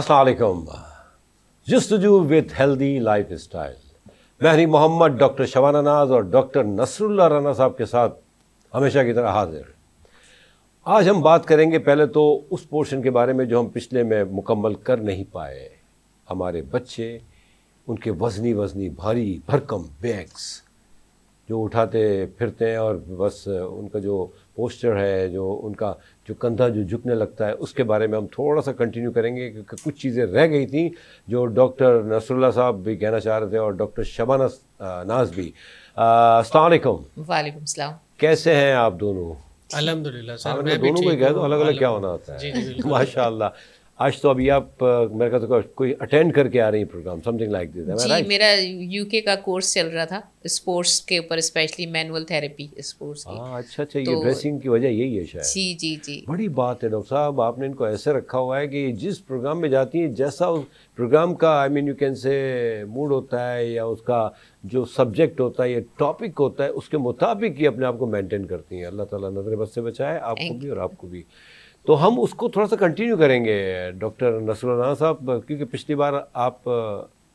असलकम Justuju with healthy lifestyle महरी Mohammad doctor Shabana Naz और डॉक्टर नसरुल्ला राना साहब के साथ हमेशा की तरह हाजिर आज हम बात करेंगे पहले तो उस पोर्शन के बारे में जो हम पिछले में मुकम्मल कर नहीं पाए हमारे बच्चे उनके वजनी वजनी भारी भरकम बैग्स जो उठाते फिरते हैं और बस उनका जो पोस्चर है जो उनका जो कंधा जो झुकने लगता है उसके बारे में हम थोड़ा सा कंटिन्यू करेंगे क्योंकि कुछ चीज़ें रह गई थी जो डॉक्टर नसरुल्ला साहब भी कहना चाह रहे थे और डॉक्टर शबाना नाज भी अलकुम वालेकुम कैसे हैं आप दोनों अलहमदिल्ला तो दोनों को कह दो अलग अलग क्या होना होता है माशाल्लाह आज तो अभी आप मेरे तो को, कोई अटेंड करके आ रही प्रोग्राम समथिंग लाइक दिस जी right? मेरा यूके का कोर्स चल रहा था स्पोर्ट्स के ऊपर स्पेशली मैनुअल थेरेपी स्पोर्ट्स की हाँ अच्छा अच्छा तो, ये ड्रेसिंग की वजह यही है शायद जी जी जी बड़ी बात है डॉक्टर साहब आपने इनको ऐसे रखा हुआ है कि जिस प्रोग्राम में जाती हैं जैसा उस प्रोग्राम का I mean you can say mood होता है या उसका जो सब्जेक्ट होता है या टॉपिक होता है उसके मुताबिक ही अपने आप को मेंटेन करती हैं अल्लाह ताला नजर बस से बचाए आपको भी और आपको भी तो हम उसको थोड़ा सा कंटिन्यू करेंगे डॉक्टर नसरुल्ला साहब क्योंकि पिछली बार आप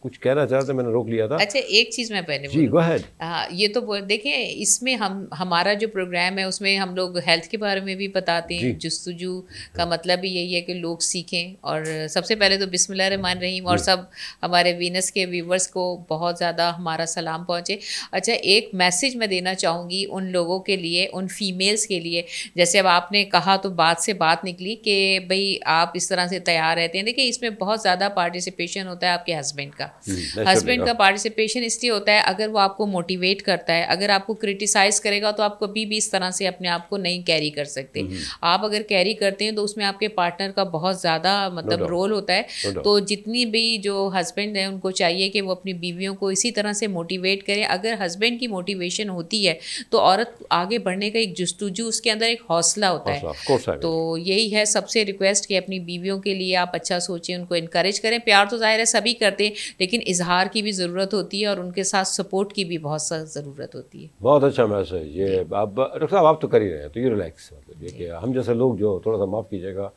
कुछ कहना चाहते मैंने रोक लिया था अच्छा एक चीज़ मैं पहले जी गो हेड हाँ, ये तो देखें इसमें हम हमारा जो प्रोग्राम है उसमें हम लोग हेल्थ के बारे में भी बताते हैं जस्तुजू का मतलब भी यही है कि लोग सीखें और सबसे पहले तो बिस्मिल्लाह रहमान रहीम और सब हमारे वीनस के व्यूवर्स को बहुत ज़्यादा हमारा सलाम पहुँचे अच्छा एक मैसेज मैं देना चाहूँगी उन लोगों के लिए उन फीमेल्स के लिए जैसे अब आपने कहा तो बात से बात निकली कि भाई आप इस तरह से तैयार रहते हैं देखिए इसमें बहुत ज़्यादा पार्टिसिपेशन होता है आपके हस्बैंड का हम्म, का हस्बैंड का पार्टिसिपेशन इसलिए होता है अगर वो आपको मोटिवेट करता है अगर आपको क्रिटिसाइज करेगा तो आप कभी भी इस तरह से अपने आप को नहीं कैरी कर सकते हम्म। आप अगर कैरी करते हैं तो उसमें आपके पार्टनर का बहुत ज़्यादा मतलब रोल होता है तो जितनी भी जो हस्बैंड है उनको चाहिए कि वो अपनी बीवियों को इसी तरह से मोटिवेट करें अगर हस्बैंड की मोटिवेशन होती है तो औरत आगे बढ़ने का एक जस्तुजू उसके अंदर एक हौसला होता है तो यही है सबसे रिक्वेस्ट कि अपनी बीवियों के लिए आप अच्छा सोचें उनको इनक्रेज करें प्यार तो ज़ाहिर है सभी करते हैं लेकिन इजहार की भी ज़रूरत होती है और उनके साथ सपोर्ट की भी बहुत सारी ज़रूरत होती है बहुत अच्छा मैसेज ये आप डॉक्टर साहब आप तो कर ही रहे हैं तो ये रिलैक्स मतलब ये हम जैसे लोग जो थोड़ा सा माफ़ कीजिएगा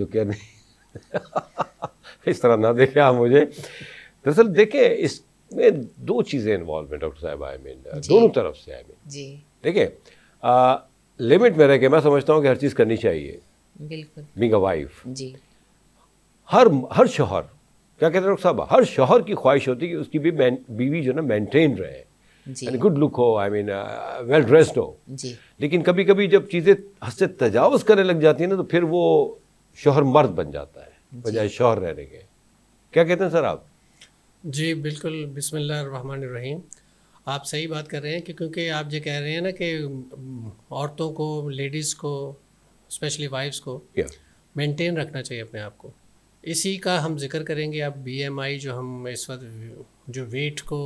जो कह नहीं इस तरह ना देखें आप मुझे दरअसल देखें इसमें दो चीज़ें इन्वॉल्व हैं डॉक्टर साहब आई मीन दोनों तरफ से आई मीन जी देखें लिमिट में रह के मैं समझता हूँ कि हर चीज़ करनी चाहिए बिल्कुल अ वाइफ जी हर हर शोहर क्या कहते हैं डॉक्टर साहब हर शोहर की ख्वाहिश होती है कि उसकी भी बीवी जो ना मेंटेन रहे गुड लुक हो आई मीन वेल ड्रेस्ड हो लेकिन कभी कभी जब चीज़ें हद से तजावज़ करने लग जाती हैं ना तो फिर वो शोहर मर्द बन जाता है बजाय शोहर रहने के क्या कहते हैं सर आप जी बिल्कुल रहीम आप सही बात कर रहे हैं कि क्योंकि आप जो कह रहे हैं ना कि औरतों को लेडीज़ को स्पेशली वाइफ्स को मेंटेन रखना चाहिए अपने आप को इसी का हम जिक्र करेंगे अब बी जो हम इस वक्त जो वेट को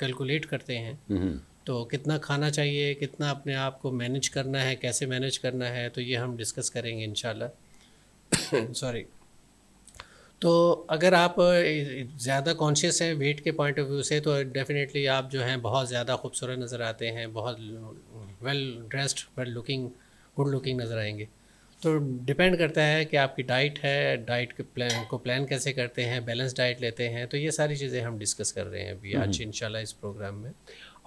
कैलकुलेट करते हैं हम्म। तो कितना खाना चाहिए कितना अपने आप को मैनेज करना है कैसे मैनेज करना है तो ये हम डिस्कस करेंगे इन सॉरी तो अगर आप ज़्यादा कॉन्शियस हैं वेट के पॉइंट ऑफ व्यू से तो डेफिनेटली आप जो हैं बहुत ज़्यादा खूबसूरत नज़र आते हैं बहुत well dressed well looking good looking नज़र आएंगे तो डिपेंड करता है कि आपकी डाइट है डाइट के प्लान को प्लान कैसे करते हैं बैलेंस डाइट लेते हैं तो ये सारी चीज़ें हम डिस्कस कर रहे हैं अभी आज हम्म। इनशाला इस प्रोग्राम में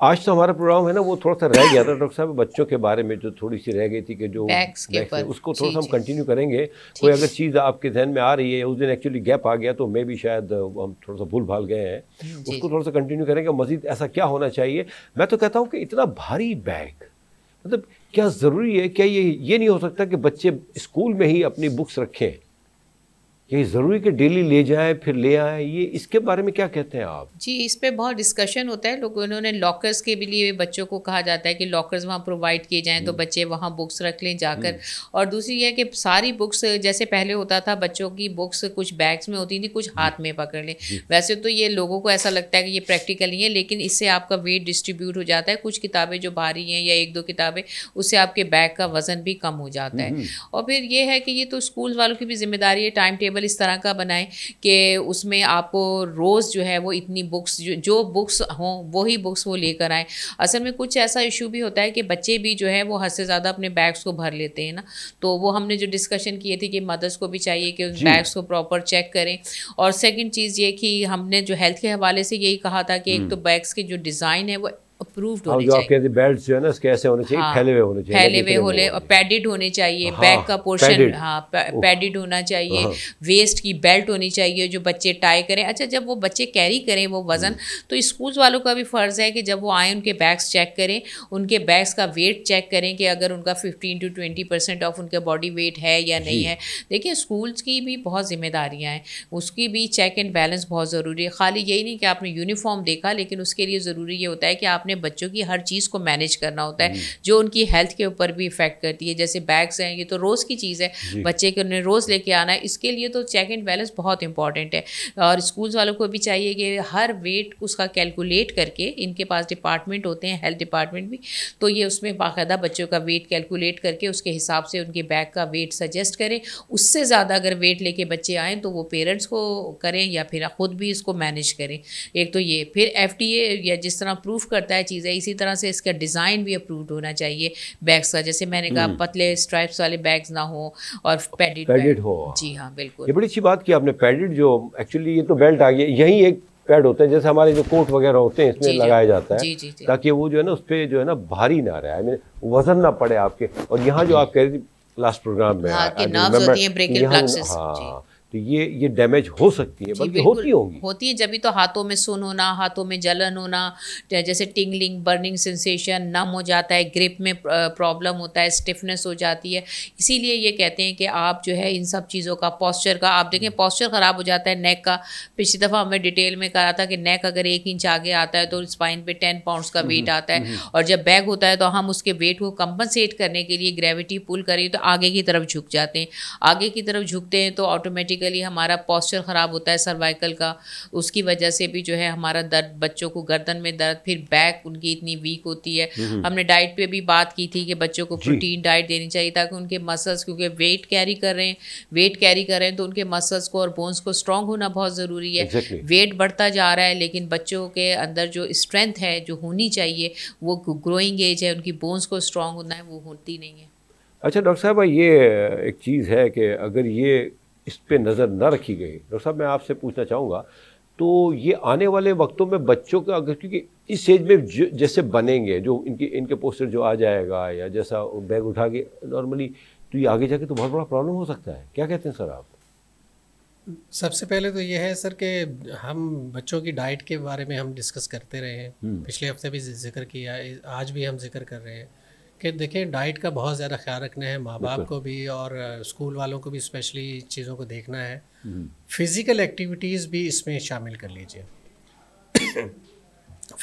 आज तो हमारा प्रोग्राम है ना वो थोड़ा सा रह गया था डॉक्टर साहब बच्चों के बारे में जो थोड़ी सी रह गई थी कि जो बैक्स के बैक्स उसको थोड़ा सा हम कंटिन्यू करेंगे कोई अगर चीज़ आपके जहन में आ रही है उस दिन एक्चुअली गैप आ गया तो मैं भी शायद हम थोड़ा सा भूल भाल गए हैं हम्म, उसको थोड़ा सा कंटिन्यू करेंगे मजीद ऐसा क्या होना चाहिए मैं तो कहता हूँ कि इतना भारी बैग मतलब क्या ज़रूरी है क्या ये ये नहीं हो सकता कि बच्चे स्कूल में ही अपनी बुक्स रखें ये ज़रूरी कि डेली ले जाए फिर ले आए ये इसके बारे में क्या कहते हैं आप जी इस पर बहुत डिस्कशन होता है लोग उन्होंने लॉकर्स के भी लिए बच्चों को कहा जाता है कि लॉकर्स वहाँ प्रोवाइड किए जाएँ तो हम्म। बच्चे वहाँ बुक्स रख लें जाकर हम्म। और दूसरी है कि सारी बुक्स जैसे पहले होता था बच्चों की बुक्स कुछ बैग्स में होती थी कुछ हाथ में पकड़ लें वैसे तो ये लोगों को ऐसा लगता है कि ये प्रैक्टिकल नहीं है लेकिन इससे आपका वेट डिस्ट्रीब्यूट हो जाता है कुछ किताबें जो भारी हैं या एक दो किताबें उससे आपके बैग का वज़न भी कम हो जाता है हम्म। और फिर ये है कि ये तो स्कूल वालों की भी जिम्मेदारी है टाइम टेबल टेबल इस तरह का बनाएं कि उसमें आप रोज़ जो है वो इतनी बुक्स जो, जो बुक्स हों वही बुक्स वो लेकर आएँ असल में कुछ ऐसा इशू भी होता है कि बच्चे भी जो है वो हद से ज़्यादा अपने बैग्स को भर लेते हैं ना तो वो हमने जो डिस्कशन किए थे कि मदर्स को भी चाहिए कि उन बैग्स को प्रॉपर चेक करें और सेकेंड चीज़ ये कि हमने जो हेल्थ के हवाले से यही कहा था कि एक हम्म। तो बैग्स के जो डिज़ाइन है वो अप्रूव्ड होने जो आपके बेल्ट जो है ना कैसे होने चाहिए हाँ, फैले हुए होने चाहिए फैले हुए होने पैडेड होने चाहिए हाँ, बैक का पोर्शन हाँ पैडेड होना चाहिए हाँ, वेस्ट की बेल्ट होनी चाहिए जो बच्चे टाई करें अच्छा जब वो बच्चे कैरी करें वो वज़न हम्म। तो स्कूल वालों का भी फ़र्ज़ है कि जब वो आए उनके बैग्स चेक करें उनके बैग्स का वेट चेक करें कि अगर उनका fifteen to twenty percent of उनका बॉडी वेट है या नहीं है देखिए स्कूल्स की भी बहुत जिम्मेदारियाँ हैं उसकी भी चेक एंड बैलेंस बहुत ज़रूरी है खाली यही नहीं कि आपने यूनिफॉर्म देखा लेकिन उसके लिए ज़रूरी ये होता है कि आपने अपने बच्चों की हर चीज़ को मैनेज करना होता है हम्म। जो उनकी हेल्थ के ऊपर भी इफेक्ट करती है जैसे बैग्स हैं ये तो रोज़ की चीज़ है बच्चे को उन्हें रोज़ लेके आना है इसके लिए तो चेक एंड बैलेंस बहुत इंपॉर्टेंट है और स्कूल्स वालों को भी चाहिए कि हर वेट उसका कैलकुलेट करके इनके पास डिपार्टमेंट होते हैं हेल्थ डिपार्टमेंट भी तो ये उसमें बाकायदा बच्चों का वेट कैलकुलेट करके उसके हिसाब से उनके बैग का वेट सजेस्ट करें उससे ज़्यादा अगर वेट लेके बच्चे आएँ तो वो पेरेंट्स को करें या फिर ख़ुद भी इसको मैनेज करें एक तो ये फिर एफ या जिस तरह प्रूफ करता है क्या चीज़ है इसी तरह से इसका डिज़ाइन भी अप्रूव्ड होना चाहिए बैग्स का जैसे मैंने कहा हम्म। पतले स्ट्राइप्स वाले बैग्स ना हो और पैडेड पैडेड हो जी हाँ बिल्कुल ये बड़ी अच्छी बात की आपने पैडेड जो एक्चुअली ये तो बेल्ट आ गया यही एक पैड होता है जैसे हमारे जो कोट वगैरह होते हैं इसमें लगाया जाता है ताकि वो जो है ना उस पर जो है ना भारी ना रहे आई वजन ना पड़े आपके और यहाँ जो आप कह रहे थे लास्ट प्रोग्राम में हाँ, तो ये ये डैमेज हो सकती है बल्कि होती होगी होती है जब भी तो हाथों में सुन होना हाथों में जलन होना जैसे टिंगलिंग बर्निंग सेंसेशन नम हो जाता है ग्रिप में प्रॉब्लम होता है स्टिफनेस हो जाती है इसीलिए ये कहते हैं कि आप जो है इन सब चीज़ों का पॉस्चर का आप देखें पॉस्चर ख़राब हो जाता है नेक का पिछली दफ़ा हमें डिटेल में कहा था कि नेक अगर एक इंच आगे आता है तो स्पाइन पर टेन पाउंड्स का वेट हम्म, आता है हम्म, हम्म। और जब बैग होता है तो हम उसके वेट को कंपनसेट करने के लिए ग्रेविटी पुल करें तो आगे की तरफ झुक जाते हैं आगे की तरफ झुकते हैं तो ऑटोमेटिक बेसिकली हमारा पॉस्चर ख़राब होता है सर्वाइकल का उसकी वजह से भी जो है हमारा दर्द बच्चों को गर्दन में दर्द फिर बैक उनकी इतनी वीक होती है हम्म, हम्म। हमने डाइट पे भी बात की थी कि बच्चों को प्रोटीन डाइट देनी चाहिए ताकि उनके मसल्स क्योंकि वेट कैरी कर रहे हैं वेट कैरी कर रहे हैं तो उनके मसल्स को और बोन्स को स्ट्रॉन्ग होना बहुत ज़रूरी है वेट बढ़ता जा रहा है लेकिन बच्चों के अंदर जो स्ट्रेंथ है जो होनी चाहिए वो ग्रोइंग एज है उनकी बोन्स को स्ट्रॉन्ग होना है वो होती नहीं है अच्छा डॉक्टर साहब ये एक चीज़ है कि अगर ये इस पर नज़र न रखी गई डॉक्टर साहब मैं आपसे पूछना चाहूँगा तो ये आने वाले वक्तों में बच्चों का अगर क्योंकि इस एज में जैसे बनेंगे जो इनके इनके पोस्टर जो आ जाएगा या जैसा बैग उठा के नॉर्मली तो ये आगे जाके तो बहुत बड़ा प्रॉब्लम हो सकता है क्या कहते हैं सर आप सबसे पहले तो ये है सर कि हम बच्चों की डाइट के बारे में हम डिस्कस करते रहे हैं हम्म। पिछले हफ्ते भी जिक्र किया आज भी हम जिक्र कर रहे हैं कि देखें डाइट का बहुत ज़्यादा ख्याल रखना है माँ बाप को भी और स्कूल वालों को भी स्पेशली चीज़ों को देखना है फिज़िकल हम्म। एक्टिविटीज़ भी इसमें शामिल कर लीजिए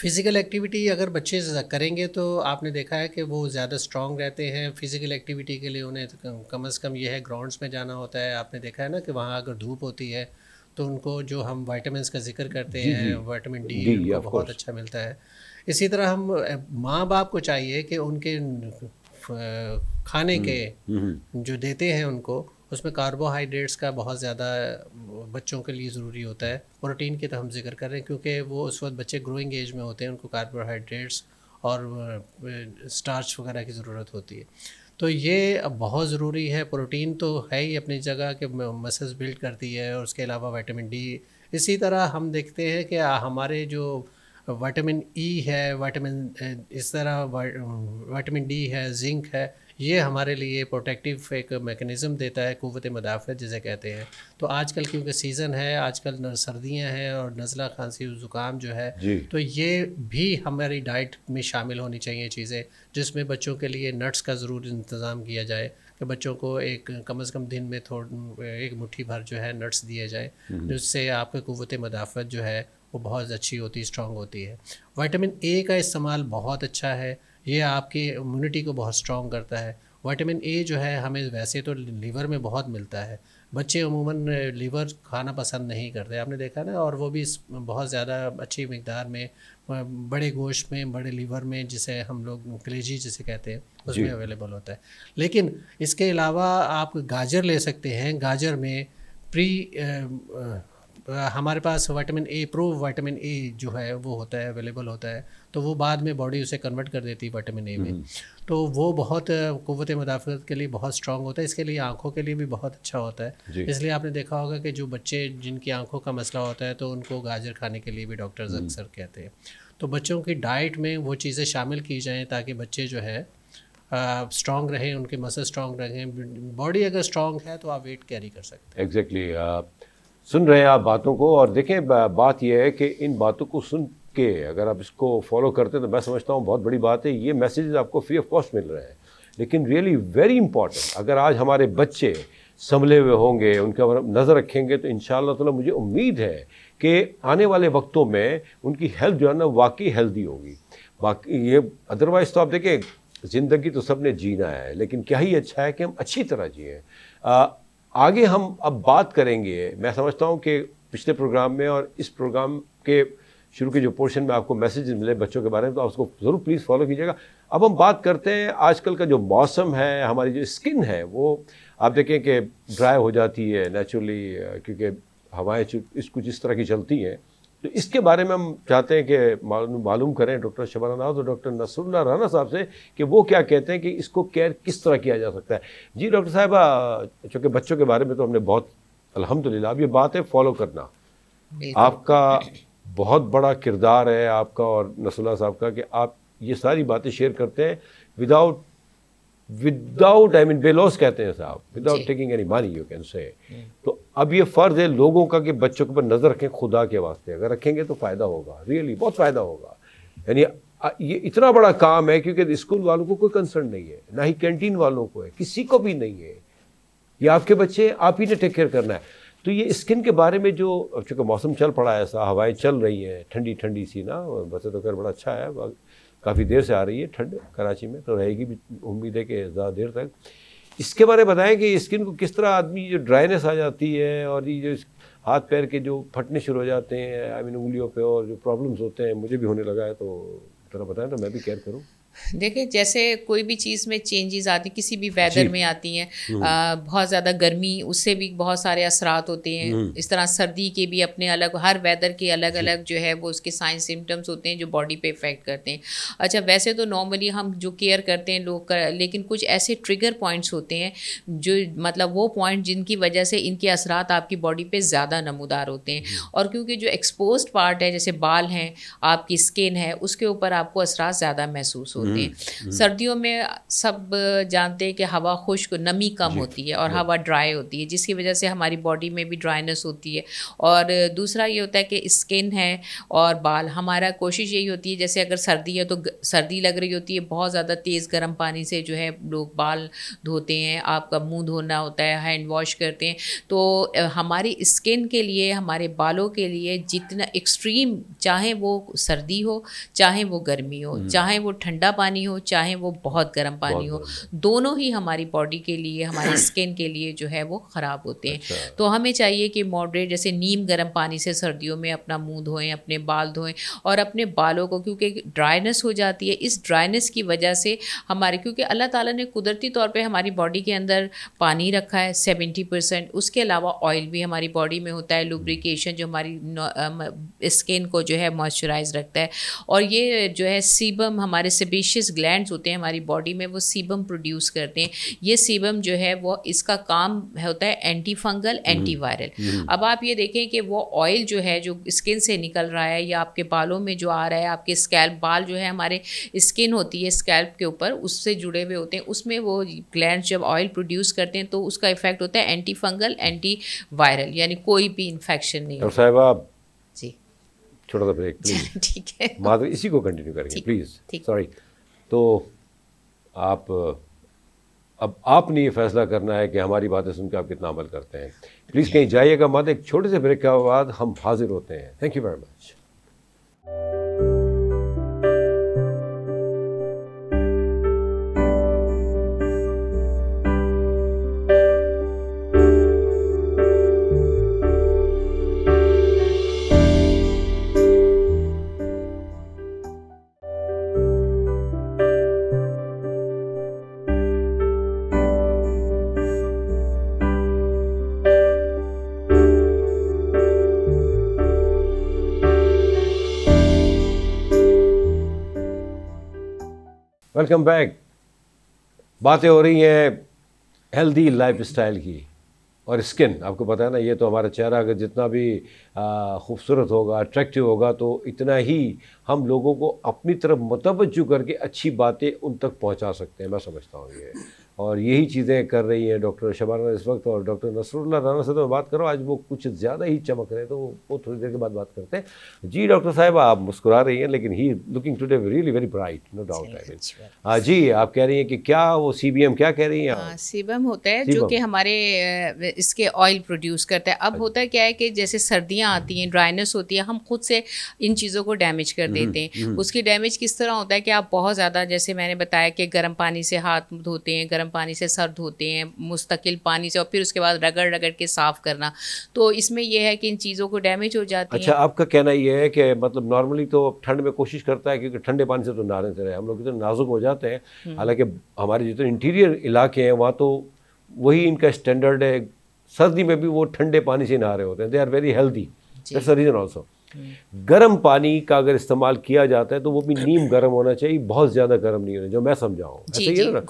फिज़िकल एक्टिविटी अगर बच्चे करेंगे तो आपने देखा है कि वो ज़्यादा स्ट्रॉन्ग रहते हैं फिज़िकल एक्टिविटी के लिए उन्हें कम अज़ कम यह है ग्राउंड्स में जाना होता है आपने देखा है ना कि वहाँ अगर धूप होती है तो उनको जो हम वाइटामस का जिक्र करते हैं वाइटामिन डी बहुत अच्छा मिलता है इसी तरह हम माँ बाप को चाहिए कि उनके खाने हम्म, के हम्म। जो देते हैं उनको उसमें कार्बोहाइड्रेट्स का बहुत ज़्यादा बच्चों के लिए ज़रूरी होता है प्रोटीन की तो हम जिक्र कर रहे हैं क्योंकि वो उस वक्त बच्चे ग्रोइंग एज में होते हैं उनको कार्बोहाइड्रेट्स और स्टार्च वगैरह की ज़रूरत होती है तो ये बहुत ज़रूरी है प्रोटीन तो है ही अपनी जगह कि मसल्स बिल्ड करती है और उसके अलावा विटामिन डी इसी तरह हम देखते हैं कि हमारे जो विटामिन ई e है विटामिन इस तरह विटामिन डी है जिंक है ये हमारे लिए प्रोटेक्टिव एक मेकनिज़म देता है कुत मदाफ़त जिसे कहते हैं तो आजकल क्योंकि सीज़न है आजकल सर्दियां हैं और नज़ला खांसी ज़ुकाम जो है तो ये भी हमारी डाइट में शामिल होनी चाहिए चीज़ें जिसमें बच्चों के लिए नट्स का ज़रूर इंतज़ाम किया जाए कि बच्चों को एक कम अज़ कम दिन में थोड़ा एक मुट्ठी भर जो है नट्स दिए जाए हम्म। जिससे आपके कुत मदाफ़त जो है वो बहुत अच्छी होती है स्ट्रांग होती है वाइटामिन ए का इस्तेमाल बहुत अच्छा है ये आपकी इम्यूनिटी को बहुत स्ट्रांग करता है वाइटामिन ए जो है हमें वैसे तो लीवर में बहुत मिलता है बच्चे अमूमन लीवर खाना पसंद नहीं करते आपने देखा ना और वो भी बहुत ज़्यादा अच्छी मकदार में बड़े गोश्त में बड़े लीवर में जिसे हम लोग कलेजी जिसे कहते हैं उसमें अवेलेबल होता है लेकिन इसके अलावा आप गाजर ले सकते हैं गाजर में प्री हमारे पास vitamin A pro vitamin A जो है वो होता है अवेलेबल होता है तो वो बाद में बॉडी उसे कन्वर्ट कर देती है विटामिन ए में हम्म। तो वो बहुत कुत मुदाफ़त के लिए बहुत स्ट्रांग होता है इसके लिए आँखों के लिए भी बहुत अच्छा होता है इसलिए आपने देखा होगा कि जो बच्चे जिनकी आँखों का मसला होता है तो उनको गाजर खाने के लिए भी डॉक्टर्स हम्म। अक्सर कहते हैं तो बच्चों की डाइट में वो चीज़ें शामिल की जाएँ ताकि बच्चे जो है स्ट्रांग रहें उनके मसल स्ट्रांग रहें बॉडी अगर स्ट्रांग है तो आप वेट कैरी कर सकते हैं एग्जैक्टली exactly, आप सुन रहे हैं आप बातों को और देखें बात यह है कि इन बातों को सुन के अगर आप इसको फॉलो करते हैं तो मैं समझता हूँ बहुत बड़ी बात है ये मैसेजेस आपको फ्री ऑफ कॉस्ट मिल रहे हैं लेकिन रियली वेरी इंपॉर्टेंट अगर आज हमारे बच्चे संभले हुए होंगे उनके ऊपर नज़र रखेंगे तो इन ताला मुझे उम्मीद है कि आने वाले वक्तों में उनकी हेल्थ जो है ना वाकई हेल्दी होगी बाकी ये अदरवाइज़ तो आप देखें ज़िंदगी तो सब ने जीना है लेकिन क्या ही अच्छा है कि हम अच्छी तरह जिए आगे हम अब बात करेंगे मैं समझता हूँ कि पिछले प्रोग्राम में और इस प्रोग्राम के शुरू के जो पोर्शन में आपको मैसेज मिले बच्चों के बारे में तो आप उसको ज़रूर प्लीज़ फॉलो कीजिएगा अब हम बात करते हैं आजकल का जो मौसम है हमारी जो स्किन है वो आप देखें कि ड्राई हो जाती है नेचुरली क्योंकि हवाएं कुछ इस तरह की चलती हैं तो इसके बारे में हम चाहते हैं कि मालूम करें डॉक्टर शबाना शबानाज और डॉक्टर नसरुल्ला राना साहब से कि वो क्या कहते हैं कि इसको केयर किस तरह किया जा सकता है जी डॉक्टर साहब चूँकि बच्चों के बारे में तो हमने बहुत अलहमदिल्ला अब ये बात है फॉलो करना तो- आपका बहुत बड़ा किरदार है आपका और नसरुल्ला साहब का कि आप ये सारी बातें शेयर करते हैं विदाउट विदाउट आई मीन बेलॉस कहते हैं साहब without taking any money you can say तो अब ये फ़र्ज़ है लोगों का कि बच्चों के ऊपर नज़र रखें खुदा के वास्ते अगर रखेंगे तो फ़ायदा होगा रियली बहुत फ़ायदा होगा यानी ये इतना बड़ा काम है क्योंकि स्कूल वालों को कोई कंसर्न नहीं है ना ही कैंटीन वालों को है किसी को भी नहीं है ये आपके बच्चे आप ही ने टेक केयर करना है तो ये स्किन के बारे में जो चूँकि मौसम चल पड़ा है ऐसा हवाएं चल रही हैं ठंडी ठंडी सी ना वैसे तो खैर बड़ा अच्छा है काफ़ी देर से आ रही है ठंड कराची में तो रहेगी भी उम्मीद है कि ज़्यादा देर तक इसके बारे में बताएं कि स्किन को किस तरह आदमी जो ड्राइनेस आ जाती है और ये जो हाथ पैर के जो फटने शुरू हो जाते हैं आई मीन उंगलियों पे और जो प्रॉब्लम्स होते हैं मुझे भी होने लगा है तो ज़रा बताएं तो मैं भी केयर करूँ देखिए जैसे कोई भी चीज़ में चेंजेस आती किसी भी वेदर में आती हैं हम्म। बहुत ज़्यादा गर्मी उससे भी बहुत सारे असरात होते हैं हम्म। इस तरह सर्दी के भी अपने अलग हर वेदर के अलग अलग जो है वो उसके साइन सिम्टम्स होते हैं जो बॉडी पे इफेक्ट करते हैं अच्छा वैसे तो नॉर्मली हम जो केयर करते हैं लोग कर, लेकिन कुछ ऐसे ट्रिगर पॉइंट्स होते हैं जो मतलब वो पॉइंट जिनकी वजह से इनके असरात आपकी बॉडी पर ज़्यादा नमदार होते हैं और क्योंकि जो एक्सपोज पार्ट है जैसे बाल हैं आपकी स्किन है उसके ऊपर आपको असरात ज़्यादा महसूस होते होते हम्म, हैं हम्म। सर्दियों में सब जानते हैं कि हवा खुश्क नमी कम होती है और हवा ड्राई होती है जिसकी वजह से हमारी बॉडी में भी ड्राइनेस होती है और दूसरा ये होता है कि स्किन है और बाल हमारा कोशिश यही होती है जैसे अगर सर्दी है तो सर्दी लग रही होती है बहुत ज़्यादा तेज़ गर्म पानी से जो है लोग बाल धोते हैं आपका मुँह धोना होता है हैंड वॉश करते हैं तो हमारी स्किन के लिए हमारे बालों के लिए जितना एक्सट्रीम चाहे वो सर्दी हो चाहे वो गर्मी हो हम्म। चाहे वो ठंडा पानी हो चाहे वो बहुत गर्म पानी हो दोनों ही हमारी बॉडी के लिए हमारी स्किन के लिए जो है वो ख़राब होते हैं अच्छा। तो हमें चाहिए कि मॉडरेट जैसे नीम गर्म पानी से सर्दियों में अपना मुंह धोएं अपने बाल धोएं और अपने बालों को क्योंकि ड्राइनेस हो जाती है इस ड्राइनेस की वजह से हमारे क्योंकि अल्लाह ताला ने कुदरती तौर पर हमारी बॉडी के अंदर पानी रखा है सेवेंटी परसेंट उसके अलावा ऑयल भी हमारी बॉडी में होता है लुब्रिकेशन हम्म। जो हमारी स्किन um, को जो है मॉइस्चराइज रखता है और ये जो है सीबम हमारे से स्पेशियस ग्लैंड होते हैं हमारी बॉडी में वो सीबम प्रोड्यूस करते हैं ये सीबम जो है वो इसका काम होता है एंटी फंगल एंटी वायरल अब आप ये देखें कि वो ऑयल जो है जो स्किन से निकल रहा है या आपके बालों में जो आ रहा है आपके स्कैल्प बाल जो है हमारे स्किन होती है स्कैल्प के ऊपर उससे जुड़े हुए होते हैं उसमें वो ग्लैंड जब ऑयल प्रोड्यूस करते हैं तो उसका इफेक्ट होता है एंटी फंगल एंटी वायरल यानी कोई भी इन्फेक्शन नहीं और साहब आप जी छोटा सा ब्रेक प्लीज ठीक है माधव इसी को कंटिन्यू करेंगे प्लीज़ सॉरी तो आप अब आपने ये फैसला करना है कि हमारी बातें सुनकर आप कितना अमल करते हैं प्लीज़ कहीं जाइएगा मत एक छोटे से ब्रेक के बाद हम हाजिर होते हैं thank you very much welcome back बातें हो रही हैं हेल्दी लाइफ स्टाइल की और स्किन आपको पता है ना ये तो हमारा चेहरा अगर जितना भी खूबसूरत होगा अट्रैक्टिव होगा तो इतना ही हम लोगों को अपनी तरफ मतवजू करके अच्छी बातें उन तक पहुंचा सकते हैं मैं समझता हूँ ये और यही चीज़ें कर रही हैं डॉक्टर शबाना इस वक्त और डॉक्टर नसरुल्ला राना से तो मैं बात कर रहा हूँ आज वो कुछ ज़्यादा ही चमक रहे हैं तो वो थोड़ी देर के बाद बात करते हैं जी डॉक्टर साहब आप मुस्कुरा रही हैं लेकिन he looking today really very bright no doubt I mean हाँ जी आप कह रही हैं कि क्या वो सी क्या कह रही हैं बी हाँ, होता है जो कि हमारे इसके ऑयल प्रोड्यूस करता है अब हाँ होता क्या है कि जैसे सर्दियाँ आती हैं ड्राइनेस होती है हम खुद से इन चीज़ों को डैमेज कर देते हैं हम्म, हम्म। उसकी डैमेज किस तरह होता है कि आप बहुत ज़्यादा जैसे मैंने बताया कि गर्म पानी से हाथ धोते हैं गर्म पानी से सर धोते हैं मुस्तकिल पानी से और फिर उसके बाद रगड़ रगड़ के साफ़ करना तो इसमें यह है कि इन चीज़ों को डैमेज हो जाती है अच्छा आपका कहना यह है कि मतलब नॉर्मली तो ठंड में कोशिश करता है क्योंकि ठंडे पानी से तो नारे से रहे हम लोग इतने नाजुक हो जाते हैं हम्म। हालांकि हमारे जितने इंटीरियर इलाके हैं वहाँ तो वही इनका स्टैंडर्ड है सर्दी में भी वो ठंडे पानी से नहा रहे होते हैं they are very healthy that's the reason also गर्म पानी का अगर इस्तेमाल किया जाता है तो वो भी नीम गर्म होना चाहिए बहुत ज़्यादा गर्म नहीं होना जो मैं समझाऊँ हाँ,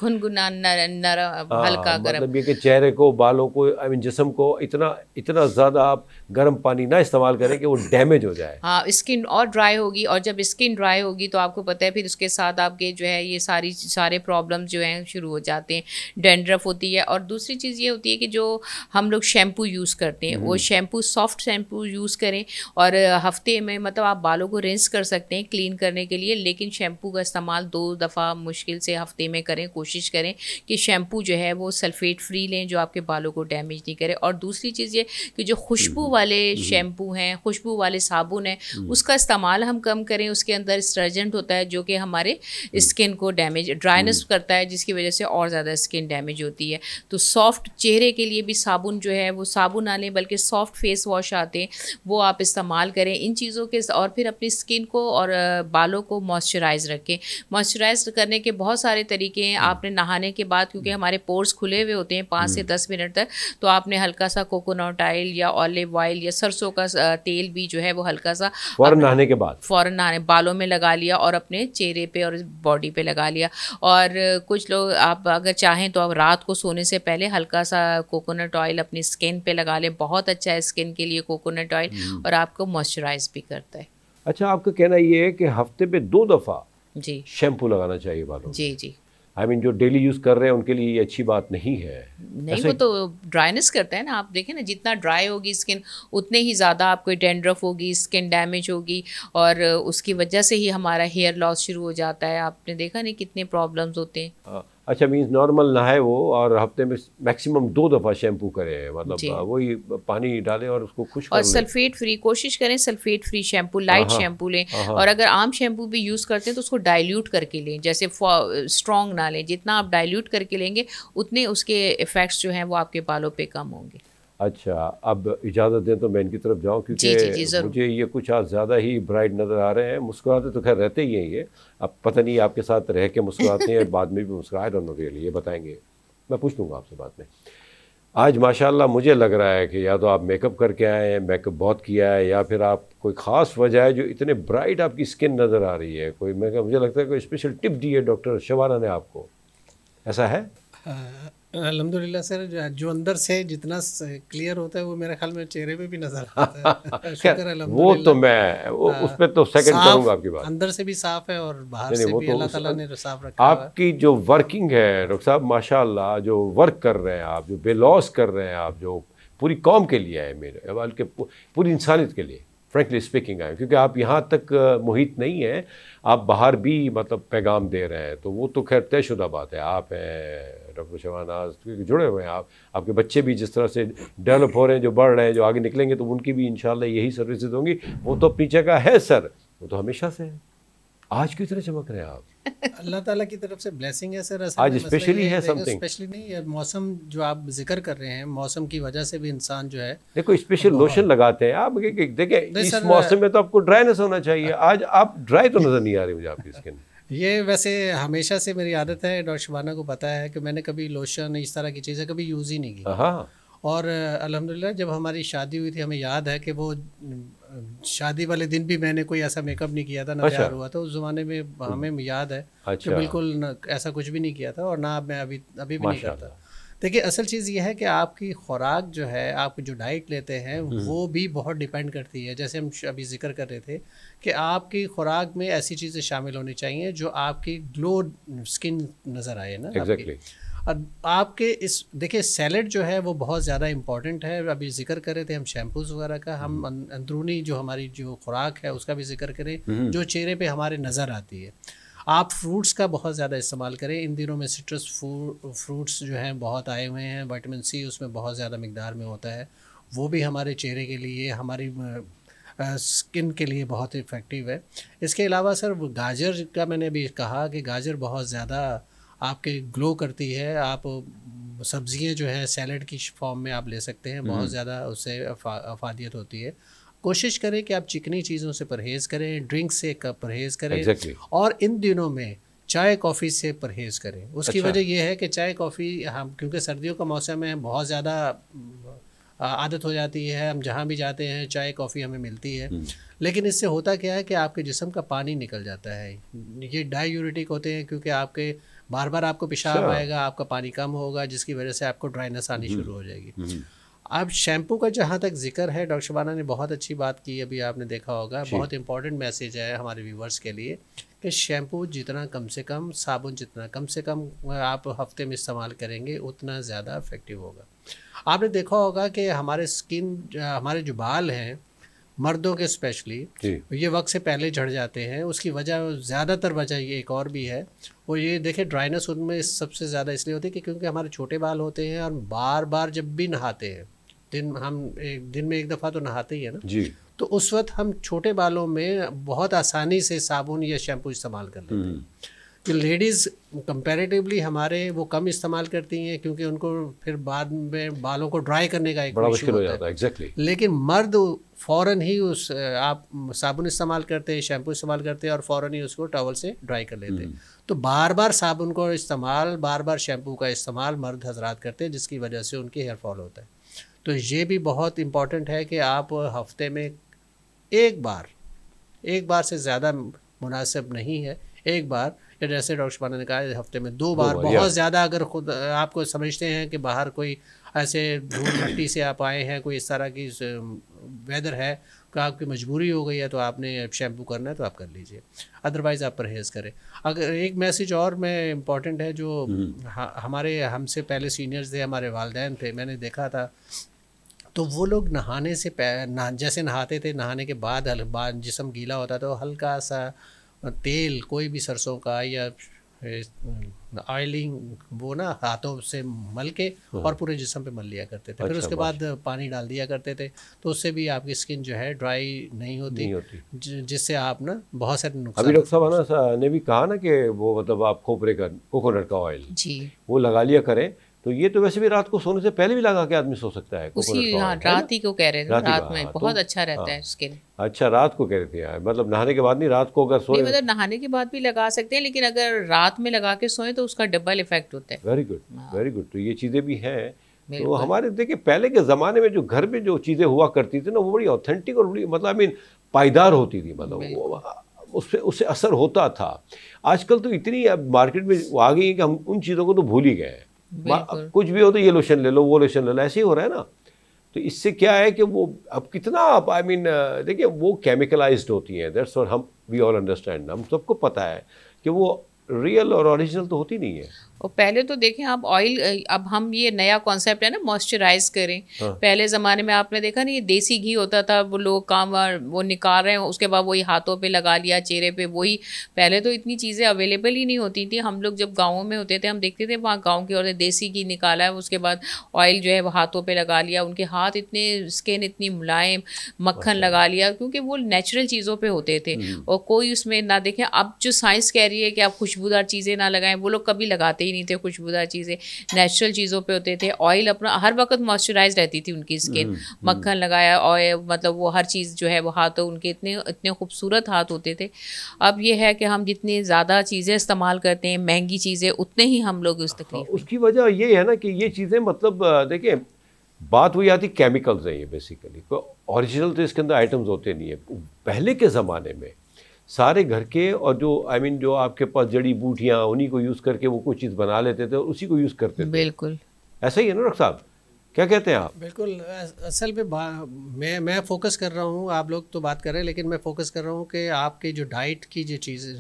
मतलब ये कि चेहरे को बालों को आई मीन जिसम को इतना इतना ज़्यादा आप गर्म पानी ना इस्तेमाल करें कि वो डैमेज हो जाए हाँ स्किन और ड्राई होगी और जब स्किन ड्राई होगी तो आपको पता है फिर उसके साथ आपके जो है ये सारी सारे प्रॉब्लम जो हैं शुरू हो जाते हैं डेंड्रफ होती है और दूसरी चीज़ ये होती है कि जो हम लोग शैम्पू यूज़ करते हैं वो शैम्पू सॉफ्ट शैम्पू यूज़ करें और हफ्ते में मतलब आप बालों को रिंस कर सकते हैं क्लीन करने के लिए लेकिन शैम्पू का इस्तेमाल दो दफ़ा मुश्किल से हफ्ते में करें कोशिश करें कि शैम्पू जो है वो सल्फेट फ्री लें जो आपके बालों को डैमेज नहीं करे और दूसरी चीज़ ये कि जो खुशबू हम्म, वाले शैम्पू हम्म। हैं खुशबू वाले साबुन हैं हम्म। उसका इस्तेमाल हम कम करें उसके अंदर स्टर्जेंट होता है जो कि हमारे स्किन को डैमेज ड्राइनेस करता है जिसकी वजह से और ज़्यादा स्किन डैमेज होती है तो सॉफ्ट चेहरे के लिए भी साबुन जो है वो साबुन आने बल्कि सॉफ्ट फेस वॉश आते हैं वो आप इस्तेमाल करें इन चीज़ों के और फिर अपनी स्किन को और बालों को मॉइस्चराइज रखें मॉइस्चराइज करने के बहुत सारे तरीके हैं हम्म। आपने नहाने के बाद क्योंकि हम्म। हमारे पोर्स खुले हुए होते हैं पाँच से हम्म। दस मिनट तक तो आपने हल्का सा कोकोनट ऑयल या ऑलिव ऑयल या सरसों का तेल भी जो है वो हल्का सा फ़ौरन नहाने के बाद फ़ौरन नहाने बालों में लगा लिया और अपने चेहरे पर और बॉडी पर लगा लिया और कुछ लोग आप अगर चाहें तो आप रात को सोने से पहले हल्का सा कोकोनट ऑयल अपनी स्किन पे लगा लें बहुत अच्छा है स्किन के लिए कोकोनट ऑयल और आपको मॉइस्चराइज मॉइस्चराइज भी करता है अच्छा आपका कहना ये है कि हफ्ते में दो दफ़ा जी शैम्पू लगाना चाहिए बालों जी जी आई I मीन mean, जो डेली यूज़ कर रहे हैं उनके लिए ये अच्छी बात नहीं है नहीं वो तो ड्राइनेस करता है ना आप देखें ना जितना ड्राई होगी स्किन उतने ही ज़्यादा आपको डेंड्रफ होगी स्किन डैमेज होगी और उसकी वजह से ही हमारा हेयर लॉस शुरू हो जाता है आपने देखा नहीं कितने प्रॉब्लम्स होते हैं आ, हाँ, अच्छा मीन्स नॉर्मल नहाए वो और हफ्ते में मैक्सिमम दो दफ़ा शैम्पू करें मतलब वही पानी डालें और उसको खुश और सल्फेट फ्री कोशिश करें sulphate free shampoo light shampoo लें और अगर आम शैम्पू भी यूज़ करते हैं तो उसको डाइल्यूट करके लें जैसे स्ट्रॉन्ग ना लें जितना आप डाइल्यूट करके लेंगे उतने उसके इफ़ेक्ट्स जो हैं वो आपके बालों पर कम होंगे अच्छा अब इजाज़त दें तो मैं इनकी तरफ जाऊं क्योंकि जी, जी, मुझे ये कुछ आज ज़्यादा ही ब्राइट नज़र आ रहे हैं मुस्कुराते तो खैर रहते ही हैं ये अब पता नहीं आपके साथ रह के मुस्कुराते हैं बाद में भी मुस्कुराए डोंट के रियली ये बताएंगे मैं पूछ लूँगा आपसे बाद में आज माशाल्लाह मुझे लग रहा है कि या तो आप मेकअप करके आए हैं मेकअप बहुत किया है या फिर आप कोई ख़ास वजह है जो इतने ब्राइट आपकी स्किन नज़र आ रही है कोई मैं मुझे लगता है कोई स्पेशल टिप दी है डॉक्टर शवाना ने आपको ऐसा है अलहमदिल्ला सर जो अंदर से जितना क्लियर होता है वो मेरे ख्याल में चेहरे पे भी नजर आता है शुक्र वो तो मैं हाँ। उस पर तो सेकंड करूंगा आपकी बात अंदर से भी साफ है और बाहर से भी तो अल्लाह ताला ने साफ रखा आपकी जो वर्किंग है डॉक्टर साहब माशाल्लाह जो वर्क कर रहे हैं आप जो बेलॉस कर रहे हैं आप जो पूरी कौम के लिए है मेरे बल्कि पूरी इंसानियत के लिए फ्रेंकली स्पीकिंग आए क्योंकि आप यहाँ तक मुहित नहीं हैं आप बाहर भी मतलब पैगाम दे रहे हैं तो वो तो खैर तयशुदा बात है आप हैं डॉक्टर शहबानाज जुड़े हुए हैं आप आपके बच्चे भी जिस तरह से डेवलप हो रहे हैं जो बढ़ रहे हैं जो आगे निकलेंगे तो उनकी भी इन यही सर्विसेज होंगी वो तो अपनी जगह है सर वो तो हमेशा से है आज की तरह चमक रहे हैं आप अल्लाह ताला की तरफ से ब्लेसिंग है सर आज स्पेशली है समथिंग स्पेशली नहीं मौसम जो आप जिक्र कर रहे हैं मौसम की वजह से भी इंसान जो है देखो स्पेशल लोशन लगाते हैं आप देखिए इस मौसम में तो आपको ड्राइनेस होना चाहिए आज आप ड्राई तो नजर नहीं आ रही मुझे आपकी स्किन ये वैसे हमेशा से मेरी आदत है डॉक्टर शबाना को पता है कि मैंने कभी लोशन इस तरह की चीज़ें कभी यूज़ ही नहीं की हाँ। और अलहमदिल्ला जब हमारी शादी हुई थी हमें याद है कि वो शादी वाले दिन भी मैंने कोई ऐसा मेकअप नहीं किया था ना अच्छा। हुआ था उस ज़माने में हमें हम्म। याद है अच्छा। कि बिल्कुल ऐसा कुछ भी नहीं किया था और ना मैं अभी अभी भी नहीं करता देखिए असल चीज़ ये है कि आपकी खुराक जो है आप जो डाइट लेते हैं हम्म। वो भी बहुत डिपेंड करती है जैसे हम अभी जिक्र कर रहे थे कि आपकी खुराक में ऐसी चीज़ें शामिल होनी चाहिए जो आपकी ग्लो स्किन नज़र आए ना exactly. और आपके इस देखिए सैलड जो है वो बहुत ज़्यादा इम्पॉर्टेंट है अभी जिक्र कर रहे थे हम शैम्पूज़ वगैरह का हम हम्म। अं, अंदरूनी जो हमारी जो खुराक है उसका भी जिक्र करें हम्म। जो चेहरे पे हमारे नज़र आती है आप फ्रूट्स का बहुत ज़्यादा इस्तेमाल करें इन दिनों में सिट्रस फ्रूट्स जो हैं बहुत आए हुए हैं वाइटामिन सी उसमें बहुत ज़्यादा मकदार में होता है वो भी हमारे चेहरे के लिए हमारी स्किन के लिए बहुत इफ़ेक्टिव है इसके अलावा सर गाजर का मैंने भी कहा कि गाजर बहुत ज़्यादा आपके ग्लो करती है आप सब्जियां जो है सैलड की फॉर्म में आप ले सकते हैं बहुत हम्म। ज़्यादा उससे अफादियत होती है कोशिश करें कि आप चिकनी चीज़ों से परहेज़ करें ड्रिंक से परहेज़ करें exactly. और इन दिनों में चाय कॉफ़ी से परहेज़ करें उसकी अच्छा। वजह यह है कि चाय कॉफ़ी हम क्योंकि सर्दियों का मौसम है बहुत ज़्यादा आदत हो जाती है हम जहाँ भी जाते हैं चाय कॉफ़ी हमें मिलती है हम्म। लेकिन इससे होता क्या है कि आपके जिसम का पानी निकल जाता है ये डायूरिटिक होते हैं क्योंकि आपके बार बार आपको पेशाब अच्छा। आएगा आपका पानी कम होगा जिसकी वजह से आपको ड्राइनेस आनी हम्म। शुरू हो जाएगी हम्म। अब शैम्पू का जहाँ तक जिक्र है डॉक्टर शबाना ने बहुत अच्छी बात की अभी आपने देखा होगा बहुत इंपॉर्टेंट मैसेज है हमारे व्यूवर्स के लिए कि शैम्पू जितना कम से कम साबुन जितना कम से कम आप हफ्ते में इस्तेमाल करेंगे उतना ज़्यादा इफेक्टिव होगा आपने देखा होगा कि हमारे स्किन हमारे जो बाल हैं मर्दों के स्पेशली ये वक्त से पहले झड़ जाते हैं उसकी वजह ज़्यादातर वजह ये एक और भी है वो ये देखें ड्राइनेस उनमें सबसे ज़्यादा इसलिए होती है कि क्योंकि हमारे छोटे बाल होते हैं और बार बार जब भी नहाते हैं दिन हम एक दिन में एक दफ़ा तो नहाते ही है ना जी तो उस वक्त हम छोटे बालों में बहुत आसानी से साबुन या शैम्पू इस्तेमाल कर लेते हैं कि लेडीज़ कंपैरेटिवली हमारे वो कम इस्तेमाल करती हैं क्योंकि उनको फिर बाद में बालों को ड्राई करने का एक बड़ा मुश्किल हो जाता है एग्जैक्टली लेकिन मर्द फ़ौर ही उस आप साबुन इस्तेमाल करते हैं शैम्पू इस्तेमाल करते हैं और फ़ौर ही उसको टॉवल से ड्राई कर लेते हैं हम्म। तो बार बार साबुन का इस्तेमाल बार बार शैम्पू का इस्तेमाल मर्द हजरात करते हैं जिसकी वजह से उनकी हेयर फॉल होता है तो ये भी बहुत इम्पॉर्टेंट है कि आप हफ्ते में एक बार एक बार से ज़्यादा मुनासिब नहीं है एक बार जैसे डॉक्टर शबाना ने कहा हफ्ते में दो बार बहुत ज़्यादा अगर खुद आपको समझते हैं कि बाहर कोई ऐसे धूल मिट्टी से आप आए हैं कोई इस तरह की वेदर है तो आपकी मजबूरी हो गई है तो आपने शैम्पू करना है तो आप कर लीजिए अदरवाइज़ आप परहेज़ करें अगर एक मैसेज और मैं इम्पॉर्टेंट है जो हम्म। हमारे हमसे पहले सीनियर्स थे हमारे वालदे थे मैंने देखा था तो वो लोग नहाने से नहा जैसे नहाते थे नहाने के बाद जिसम गीला होता तो हल्का सा तेल कोई भी सरसों का या ऑयलिंग वो ना हाथों से मल के हाँ। और पूरे जिसम पे मल लिया करते थे अच्छा, फिर उसके बाद पानी डाल दिया करते थे तो उससे भी आपकी स्किन जो है ड्राई नहीं होती, नहीं होती। जिससे आप ना बहुत सारे नुकसान अभी डॉक्टर साहब ने भी कहा ना कि वो मतलब आप खोपरे का कोकोनट का ऑयल जी वो लगा लिया करें तो ये तो वैसे भी रात को सोने से पहले भी लगा के आदमी सो सकता है उसी हाँ, रात ही को कह रहे थे रात, रात में हाँ, बहुत तो, अच्छा रहता हाँ, है स्किन अच्छा रात को कह रहे थे यार हाँ, मतलब नहाने के बाद नहीं रात को अगर सोए मतलब नहाने के बाद भी लगा सकते हैं लेकिन अगर रात में लगा के सोए तो उसका डबल इफेक्ट होता है वेरी गुड वेरी गुड तो ये चीज़ें भी हैं तो हमारे देखिए पहले के ज़माने में जो घर में जो चीज़ें हुआ करती थी ना वो बड़ी ऑथेंटिक और बड़ी मतलब आई मीन पायदार होती थी मतलब उससे उससे असर होता था आजकल तो इतनी अब मार्केट में आ गई है कि हम उन चीज़ों को तो भूल ही गए हैं कुछ भी हो तो ये लोशन ले लो वो लोशन ले लो ऐसे ही हो रहा है ना तो इससे क्या है कि वो अब कितना आप आई मीन देखिए वो केमिकलाइज होती हैं दैट्स और हम वी ऑल अंडरस्टैंड हम सबको पता है कि वो रियल और ओरिजिनल तो होती नहीं है और पहले तो देखें आप ऑयल अब हम ये नया कॉन्सेप्ट है ना मॉइस्चराइज करें हाँ। पहले ज़माने में आपने देखा ना ये देसी घी होता था वो लोग काम वो निकाल रहे हैं उसके बाद वही हाथों पे लगा लिया चेहरे पे वही पहले तो इतनी चीज़ें अवेलेबल ही नहीं होती थी हम लोग जब गाँवों में होते थे हम देखते थे वहाँ गाँव की औरतें देसी घी निकाला है उसके बाद ऑयल जो है वो हाथों पर लगा लिया उनके हाथ इतने स्किन इतनी मुलायम मक्खन अच्छा। लगा लिया क्योंकि वो नेचुरल चीज़ों पर होते थे हम्म। और कोई उसमें ना देखें अब जो साइंस कह रही है कि आप खुशबूदार चीज़ें ना लगाएं वो लोग कभी लगाते ही नहीं थे खुशबूदार चीज़ें नेचुरल चीज़ों पे होते थे ऑयल अपना हर वक्त मॉइस्चराइज रहती थी उनकी स्किन हम्म, हम्म। मक्खन लगाया ऑयल मतलब वो हर चीज़ जो है वो हाथों उनके इतने इतने खूबसूरत हाथ होते थे अब ये है कि हम जितने ज़्यादा चीज़ें इस्तेमाल करते हैं महंगी चीज़ें उतने ही हम लोग उस तकलीफ हाँ, उसकी वजह ये है ना कि ये चीज़ें मतलब देखिए बात वही आती केमिकल्स हैं ये बेसिकली ओरिजिनल तो इसके अंदर आइटम्स होते नहीं है पहले के ज़माने में सारे घर के और जो आई I मीन mean, जो आपके पास जड़ी बूटियाँ उन्हीं को यूज़ करके वो कोई चीज़ बना लेते थे और उसी को यूज़ करते थे बिल्कुल ऐसा ही है ना डॉक्टर साहब क्या कहते हैं आप बिल्कुल असल में मैं मैं फोकस कर रहा हूँ आप लोग तो बात कर रहे हैं लेकिन मैं फोकस कर रहा हूँ कि आपके जो डाइट की जो चीज़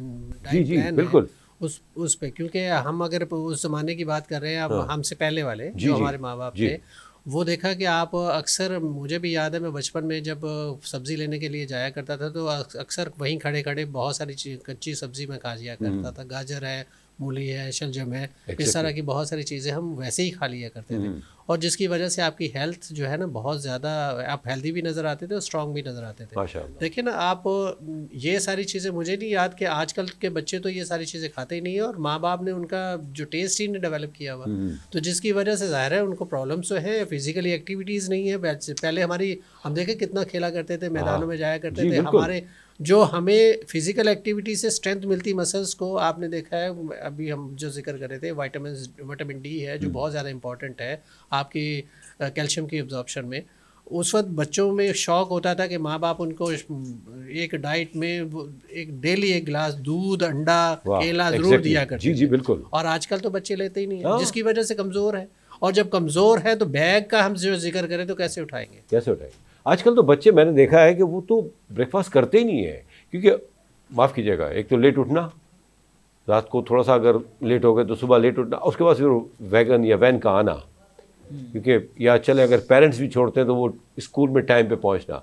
जी जी बिल्कुल उस उस पर क्योंकि हम अगर उस ज़माने की बात कर रहे हैं अब हाँ। हमसे पहले वाले जो हमारे माँ बाप थे वो देखा कि आप अक्सर मुझे भी याद है मैं बचपन में जब सब्ज़ी लेने के लिए जाया करता था तो अक्सर वहीं खड़े खड़े बहुत सारी कच्ची सब्ज़ी मैं खा जाया करता हम्म। था गाजर है मूली है शलजम है exactly. इस तरह की बहुत सारी चीज़ें हम वैसे ही खा लिया करते थे हम्म। और जिसकी वजह से आपकी हेल्थ जो है ना बहुत ज़्यादा आप हेल्दी भी नज़र आते थे और स्ट्रांग भी नज़र आते थे लेकिन आप ये सारी चीज़ें मुझे नहीं याद कि आजकल के बच्चे तो ये सारी चीज़ें खाते ही नहीं है और माँ बाप ने उनका जो टेस्ट ही ने डेवलप किया हुआ हम्म। तो जिसकी वजह से ज़ाहिर है उनको प्रॉब्लम्स तो है फिजिकली एक्टिविटीज़ नहीं है पहले हमारी हम देखें कितना खेला करते थे मैदानों हाँ। में जाया करते थे हमारे जो हमें फिजिकल एक्टिविटी से स्ट्रेंथ मिलती मसल्स को आपने देखा है अभी हम जो जिक्र कर रहे थे वाइटामिन वाइटामिन डी है जो हम्म। बहुत ज़्यादा इंपॉर्टेंट है आपकी कैल्शियम की एब्जॉर्बशन में उस वक्त बच्चों में शौक होता था कि माँ बाप उनको एक डाइट में एक डेली एक गिलास दूध अंडा केला जरूर exactly. दिया करते जी जी बिल्कुल और आजकल तो बच्चे लेते ही नहीं है हाँ। जिसकी वजह से कमज़ोर है और जब कमज़ोर है तो बैग का हम जो जिक्र करें तो कैसे उठाएंगे कैसे उठाएंगे आजकल तो बच्चे मैंने देखा है कि वो तो ब्रेकफास्ट करते ही नहीं है क्योंकि माफ़ कीजिएगा एक तो लेट उठना रात को थोड़ा सा अगर लेट हो गए तो सुबह लेट उठना उसके बाद फिर वैगन या वैन का आना क्योंकि या चले अगर पेरेंट्स भी छोड़ते हैं तो वो स्कूल में टाइम पे पहुंचना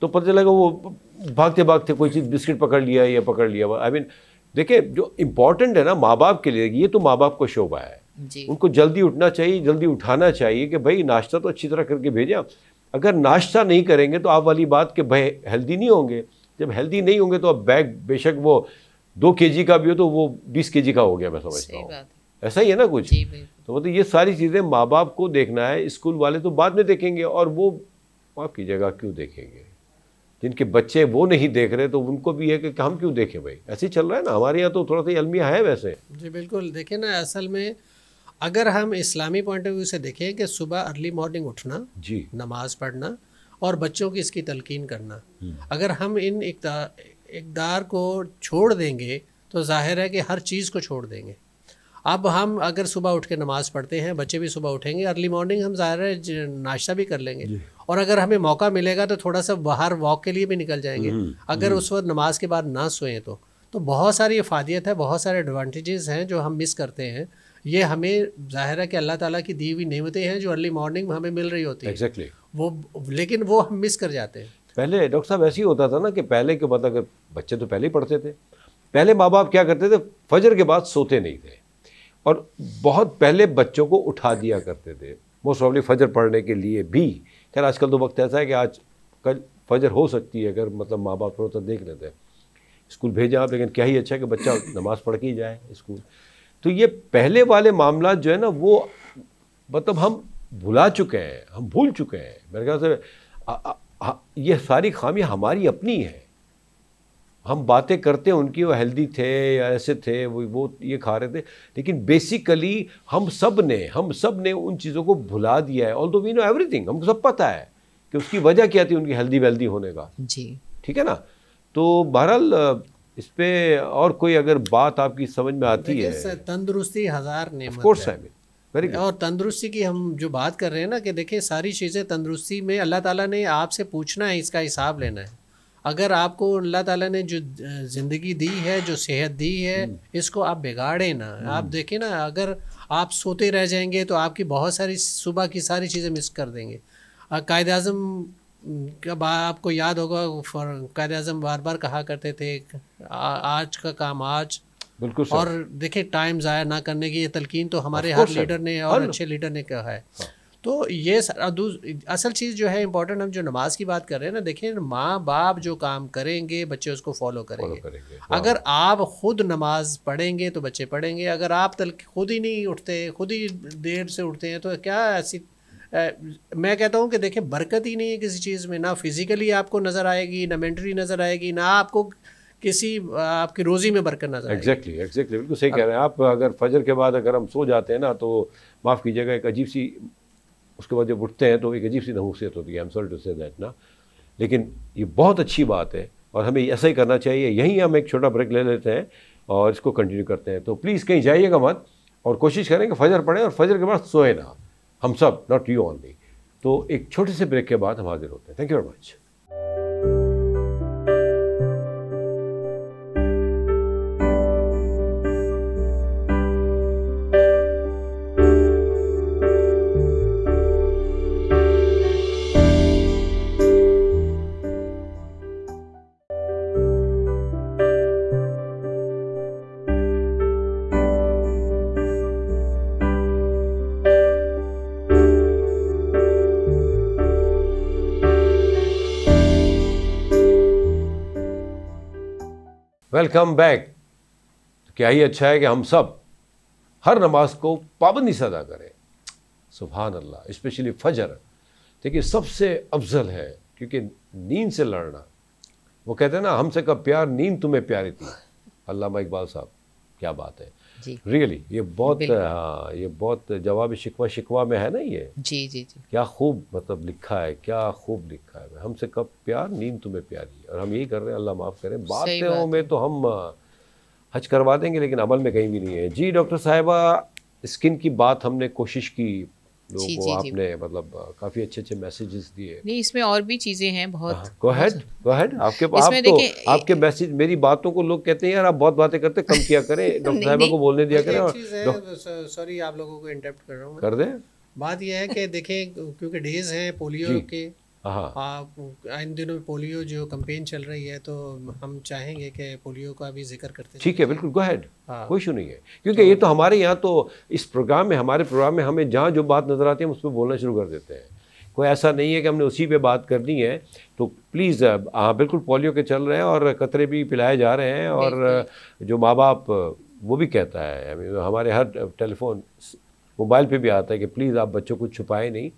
तो पता चलेगा वो भागते भागते कोई चीज़ बिस्किट पकड़ लिया या पकड़ लिया आई मीन देखिए जो इम्पोर्टेंट है ना माँ बाप के लिए ये तो माँ बाप को शोभा है उनको जल्दी उठना चाहिए जल्दी उठाना चाहिए कि भाई नाश्ता तो अच्छी तरह करके भेजा अगर नाश्ता नहीं करेंगे तो आप वाली बात के भय हेल्दी नहीं होंगे जब हेल्दी नहीं होंगे तो अब बैग बेशक वो दो के का भी हो तो वो बीस के का हो गया मैं समझता हूँ ऐसा ही है ना कुछ तो मतलब ये सारी चीज़ें माँ बाप को देखना है स्कूल वाले तो बाद में देखेंगे और वो माफ़ कीजिएगा क्यों देखेंगे जिनके बच्चे वो नहीं देख रहे तो उनको भी है कि हम क्यों देखें भाई ऐसे ही चल रहा है ना हमारे यहाँ तो थोड़ा सा अलमिया है वैसे जी बिल्कुल देखिए ना असल में अगर हम इस्लामी पॉइंट ऑफ व्यू से देखें कि सुबह अर्ली मॉर्निंग उठना जी नमाज पढ़ना और बच्चों की इसकी तलकिन करना हम्म। अगर हम इन इकदार को छोड़ देंगे तो जाहिर है कि हर चीज़ को छोड़ देंगे अब हम अगर सुबह उठ के नमाज़ पढ़ते हैं बच्चे भी सुबह उठेंगे अर्ली मॉर्निंग हम ज़ाहिर है नाश्ता भी कर लेंगे और अगर हमें मौका मिलेगा तो थोड़ा सा बाहर वॉक के लिए भी निकल जाएंगे हम्म, अगर हम्म। उस वक्त नमाज के बाद ना सोएं तो तो बहुत सारी अफादियत है बहुत सारे एडवांटेजेस हैं जो हम मिस करते हैं ये हमें जाहिर है कि अल्लाह ताला की दी हुई नियमतें हैं जो अर्ली मॉर्निंग में हमें मिल रही होती है एग्जैक्टली exactly. वो लेकिन वो हम मिस कर जाते हैं पहले डॉक्टर साहब ऐसे ही होता था ना कि पहले के बाद अगर बच्चे तो पहले ही पढ़ते थे पहले माँ बाप क्या करते थे फजर के बाद सोते नहीं थे और बहुत पहले बच्चों को उठा दिया करते थे मोस्ट ऑफली फजर पढ़ने के लिए भी खैर आजकल तो वक्त ऐसा है कि आज कल फजर हो सकती है अगर मतलब माँ बाप थोड़ा तो देख लेते हैं स्कूल भेजें आप लेकिन क्या ही अच्छा है कि बच्चा नमाज़ पढ़ के ही जाए स्कूल तो ये पहले वाले मामला जो है ना वो मतलब हम भुला चुके हैं हम भूल चुके हैं मेरे ख्याल से ये सारी खामियाँ हमारी अपनी है हम बातें करते हैं उनकी वो हेल्दी थे या ऐसे थे वो वो ये खा रहे थे लेकिन बेसिकली हम सब ने हम सब ने उन चीज़ों को भुला दिया है ऑल दो वी नो एवरीथिंग हमको सब पता है कि उसकी वजह क्या थी उनकी हेल्दी वेल्दी होने का जी ठीक है ना तो बहरहाल इस पर और कोई अगर बात आपकी समझ में आती है तंदुरुस्ती हज़ार नेमत है वेरी और तंदुरुस्ती की हम जो बात कर रहे हैं ना कि देखिए सारी चीज़ें तंदुरुस्ती में अल्लाह ताला ने आपसे पूछना है इसका हिसाब लेना है अगर आपको अल्लाह ताला ने जो ज़िंदगी दी है जो सेहत दी है hmm। इसको आप बिगाड़े ना hmm। आप देखें ना अगर आप सोते रह जाएंगे तो आपकी बहुत सारी सुबह की सारी चीज़ें मिस कर देंगे कायद अजम जब आपको याद होगा कैद अजम बार बार कहा करते थे आज का काम आज बिल्कुल और देखिए टाइम ज़ाया ना करने की ये तलकीन तो हमारे हर लीडर ने हाँ। और अच्छे लीडर ने कहा है हाँ। तो ये असल चीज़ जो है इम्पोर्टेंट हम जो नमाज की बात कर रहे हैं ना देखें माँ बाप जो काम करेंगे बच्चे उसको फॉलो करेंगे, करेंगे हाँ। अगर आप खुद नमाज पढ़ेंगे तो बच्चे पढ़ेंगे अगर आप तल खुद ही नहीं उठते खुद ही देर से उठते हैं तो क्या ऐसी मैं कहता हूँ कि देखें बरकत ही नहीं है किसी चीज़ में ना फिज़िकली आपको नज़र आएगी ना मेंटली नज़र आएगी ना आपको किसी आपकी रोज़ी में बरकत नज़र एग्जैक्टली एग्जैक्टली बिल्कुल सही कह रहे हैं आप अगर फजर के बाद अगर हम सो जाते हैं ना तो माफ़ कीजिएगा एक अजीब सी उसके बाद जब उठते हैं तो एक अजीब सी नहूसियत होती है I am sorry to say that ना लेकिन ये बहुत अच्छी बात है और हमें ऐसा ही करना चाहिए यहीं हम एक छोटा ब्रेक ले लेते हैं और इसको कंटिन्यू करते हैं तो प्लीज़ कहीं जाइएगा मत और कोशिश करें कि फजर पढ़ें और फजर के बाद सोए ना आप हम सब नॉट यू ऑनली तो एक छोटे से ब्रेक के बाद हम हाजिर होते हैं thank you very much welcome back तो क्या ही अच्छा है कि हम सब हर नमाज को पाबंदी से अदा करें सुबहान अल्लाह इस्पेशली फजर देखिए सबसे अफजल है क्योंकि नींद से लड़ना वो कहते हैं ना हमसे कब प्यार नींद तुम्हें प्यारी थी अल्लाह इकबाल साहब क्या बात है रियली really, ये बहुत हाँ ये बहुत जवाब शिकवा शिकवा में है ना ये जी जी जी क्या खूब मतलब लिखा है क्या खूब लिखा है हमसे कब प्यार नींद तुम्हें प्यारी और हम यही कर रहे हैं अल्लाह माफ़ करें बातों में तो हम हज करवा देंगे लेकिन अमल में कहीं भी नहीं है जी डॉक्टर साहिबा स्किन की बात हमने कोशिश की लोगों को आपने मतलब काफी अच्छे अच्छे मैसेजेस दिए नहीं इसमें और भी चीजें हैं बहुत गो हेड गो हेड आपके आप तो आपके मैसेज मेरी बातों को लोग कहते हैं यार आप बहुत बातें करते कम किया करें डॉक्टर साहब को बोलने दिया करें सॉरी आप लोगों को इंटरप्ट कर रहा हूँ कर दें बात यह है कि देखें क्योंकि डेज हैं पोलियो के हाँ। इन दिनों पोलियो जो कंपेन चल रही है तो हम चाहेंगे कि पोलियो का भी जिक्र करते ठीक है बिल्कुल गो हैड हाँ। कोई इशू नहीं है क्योंकि तो, ये तो हमारे यहाँ तो इस प्रोग्राम में हमारे प्रोग्राम में हमें जहाँ जो बात नज़र आती है हम उस पर बोलना शुरू कर देते हैं कोई ऐसा नहीं है कि हमने उसी पे बात करनी है तो प्लीज़ हाँ बिल्कुल पोलियो के चल रहे हैं और कतरे भी पिलाए जा रहे हैं और जो माँ बाप वो भी कहता है हमारे हर टेलीफोन मोबाइल पे भी आता है कि प्लीज़ आप बच्चों को छुपाएं नहीं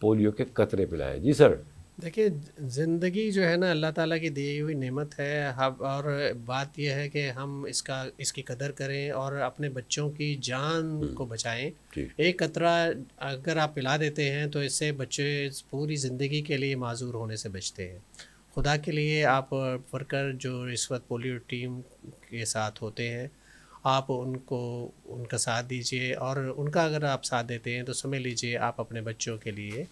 पोलियो के कतरे पिलाए जी सर देखिए ज़िंदगी जो है ना अल्लाह ताला की दी हुई नेमत है हम और बात यह है कि हम इसका इसकी कदर करें और अपने बच्चों की जान हम्म। को बचाएं एक कतरा अगर आप पिला देते हैं तो इससे बच्चे पूरी ज़िंदगी के लिए माजूर होने से बचते हैं खुदा के लिए आप वर्कर जो इस वक्त पोलियो टीम के साथ होते हैं आप उनको उनका साथ दीजिए और उनका अगर आप साथ देते हैं तो समझ लीजिए आप अपने बच्चों के लिए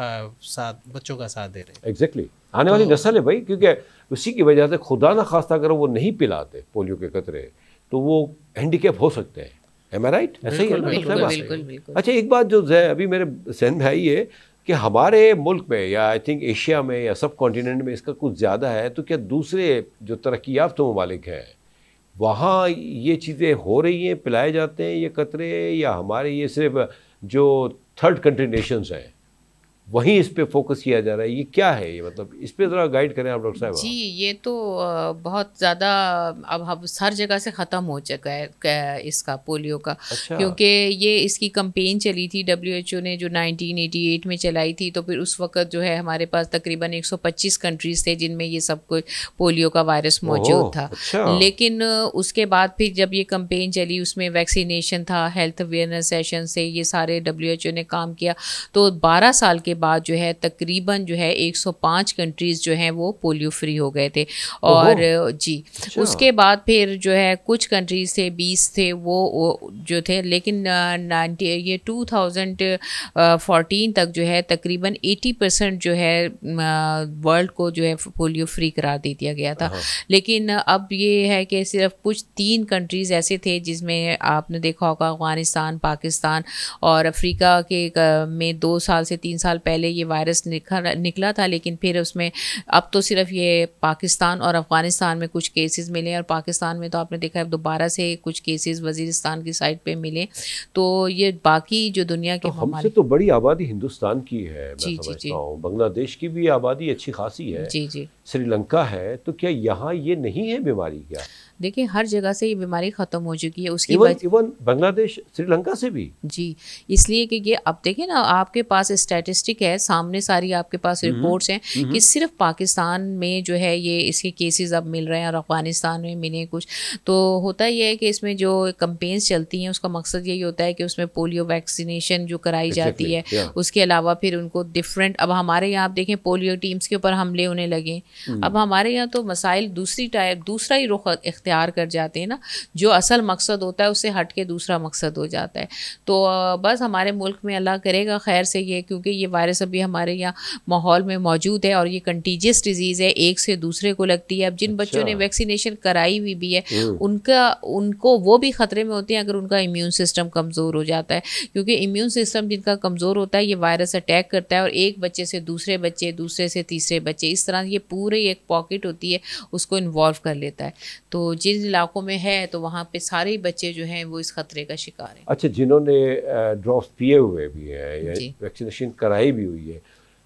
आ, साथ बच्चों का साथ दे रहे हैं एग्जैक्टली exactly. आने तो, वाली नस्ल है भाई क्योंकि उसी की वजह से खुदा ना खास अगर वो नहीं पिलाते पोलियो के कतरे तो वो हैंडीकेप हो सकते हैं एम आई राइट ऐसा ही है बिल्कुल, अच्छा एक बात जो अभी मेरे जहन में आई है कि हमारे मुल्क में या आई थिंक एशिया में या सब कॉन्टीनेंट में इसका कुछ ज़्यादा है तो क्या दूसरे जो तरक्याफ्त ममालिक हैं वहाँ ये चीज़ें हो रही हैं पिलाए जाते हैं ये कतरे या हमारे ये सिर्फ जो थर्ड कंट्री नेशंस हैं वहीं इस पे फोकस किया जा रहा है ये क्या है ये मतलब इस पे ज़रा गाइड करें आप डॉक्टर साहब जी ये तो बहुत ज़्यादा अब हम हर जगह से ख़त्म हो चुका है इसका पोलियो का अच्छा। क्योंकि ये इसकी कंपेन चली थी डब्ल्यूएचओ ने जो 1988 में चलाई थी तो फिर उस वक्त जो है हमारे पास तकरीबन 125 कंट्रीज थे जिनमें ये सब कुछ पोलियो का वायरस मौजूद था अच्छा। लेकिन उसके बाद फिर जब ये कंपेन चली उसमें वैक्सीनेशन था हेल्थ अवेयरनेस सेशन से ये सारे डब्ल्यू ने काम किया तो बारह साल के बाद जो है तकरीबन जो है 105 कंट्रीज़ जो हैं वो पोलियो फ्री हो गए थे और जी अच्छा। उसके बाद फिर जो है कुछ कंट्रीज़ थे बीस थे वो, वो जो थे लेकिन नाइन्टी ये टू थाउजेंड तक जो है तकरीबन एटी परसेंट जो है वर्ल्ड को जो है पोलियो फ्री करा दे दिया गया था लेकिन अब ये है कि सिर्फ कुछ तीन कंट्रीज़ ऐसे थे जिसमें आपने देखा होगा अफ़गानिस्तान पाकिस्तान और अफ्रीका के में दो साल से तीन साल पहले ये वायरस निकला था लेकिन फिर उसमें अब तो सिर्फ ये पाकिस्तान और अफ़गानिस्तान में कुछ केसेस मिले और पाकिस्तान में तो आपने देखा है दोबारा से कुछ केसेस वजीरिस्तान की साइड पे मिले तो ये बाकी जो दुनिया के तो हमसे तो बड़ी आबादी हिंदुस्तान की है जी जी, जी बांग्लादेश की भी आबादी अच्छी खासी है जी जी श्रीलंका है तो क्या यहाँ ये नहीं है बीमारी क्या देखिए हर जगह से ये बीमारी ख़त्म हो चुकी है उसकी इवन, इवन बांग्लादेश श्रीलंका से भी जी इसलिए कि ये अब देखिए ना आपके पास स्टैटिस्टिक है सामने सारी आपके पास रिपोर्ट्स हम्म, हैं हम्म। कि सिर्फ पाकिस्तान में जो है ये इसके केसेस अब मिल रहे हैं और अफगानिस्तान में मिले कुछ तो होता यह है कि इसमें जो कंपेन्स चलती हैं उसका मकसद यही होता है कि उसमें पोलियो वैक्सीनेशन जो कराई जाती है उसके अलावा फिर उनको डिफरेंट अब हमारे यहाँ आप देखें पोलियो टीम्स के ऊपर हमले होने लगे हम्म। अब हमारे यहाँ तो मसाइल दूसरी टाइप दूसरा ही रुख इख्तियार कर जाते हैं ना जो असल मकसद होता है उससे हट के दूसरा मकसद हो जाता है तो बस हमारे मुल्क में अल्लाह करेगा खैर से ये क्योंकि ये वायरस अभी हमारे यहाँ माहौल में मौजूद है और ये कंटीजियस डिजीज़ है एक से दूसरे को लगती है अब जिन अच्छा। बच्चों ने वैक्सीनेशन कराई हुई भी है हम्म। उनका उनको वो भी ख़तरे में होते हैं अगर उनका इम्यून सिस्टम कमज़ोर हो जाता है क्योंकि इम्यून सिस्टम जिनका कमज़ोर होता है ये वायरस अटैक करता है और एक बच्चे से दूसरे बच्चे दूसरे से तीसरे बच्चे इस तरह ये पूरी एक पॉकेट होती है उसको इन्वॉल्व कर लेता है तो जिन इलाकों में है तो वहाँ पे सारे बच्चे जो हैं वो इस खतरे का शिकार हैं अच्छा जिन्होंने ड्रॉप पिए हुए भी हैं वैक्सीनेशन कराई भी हुई है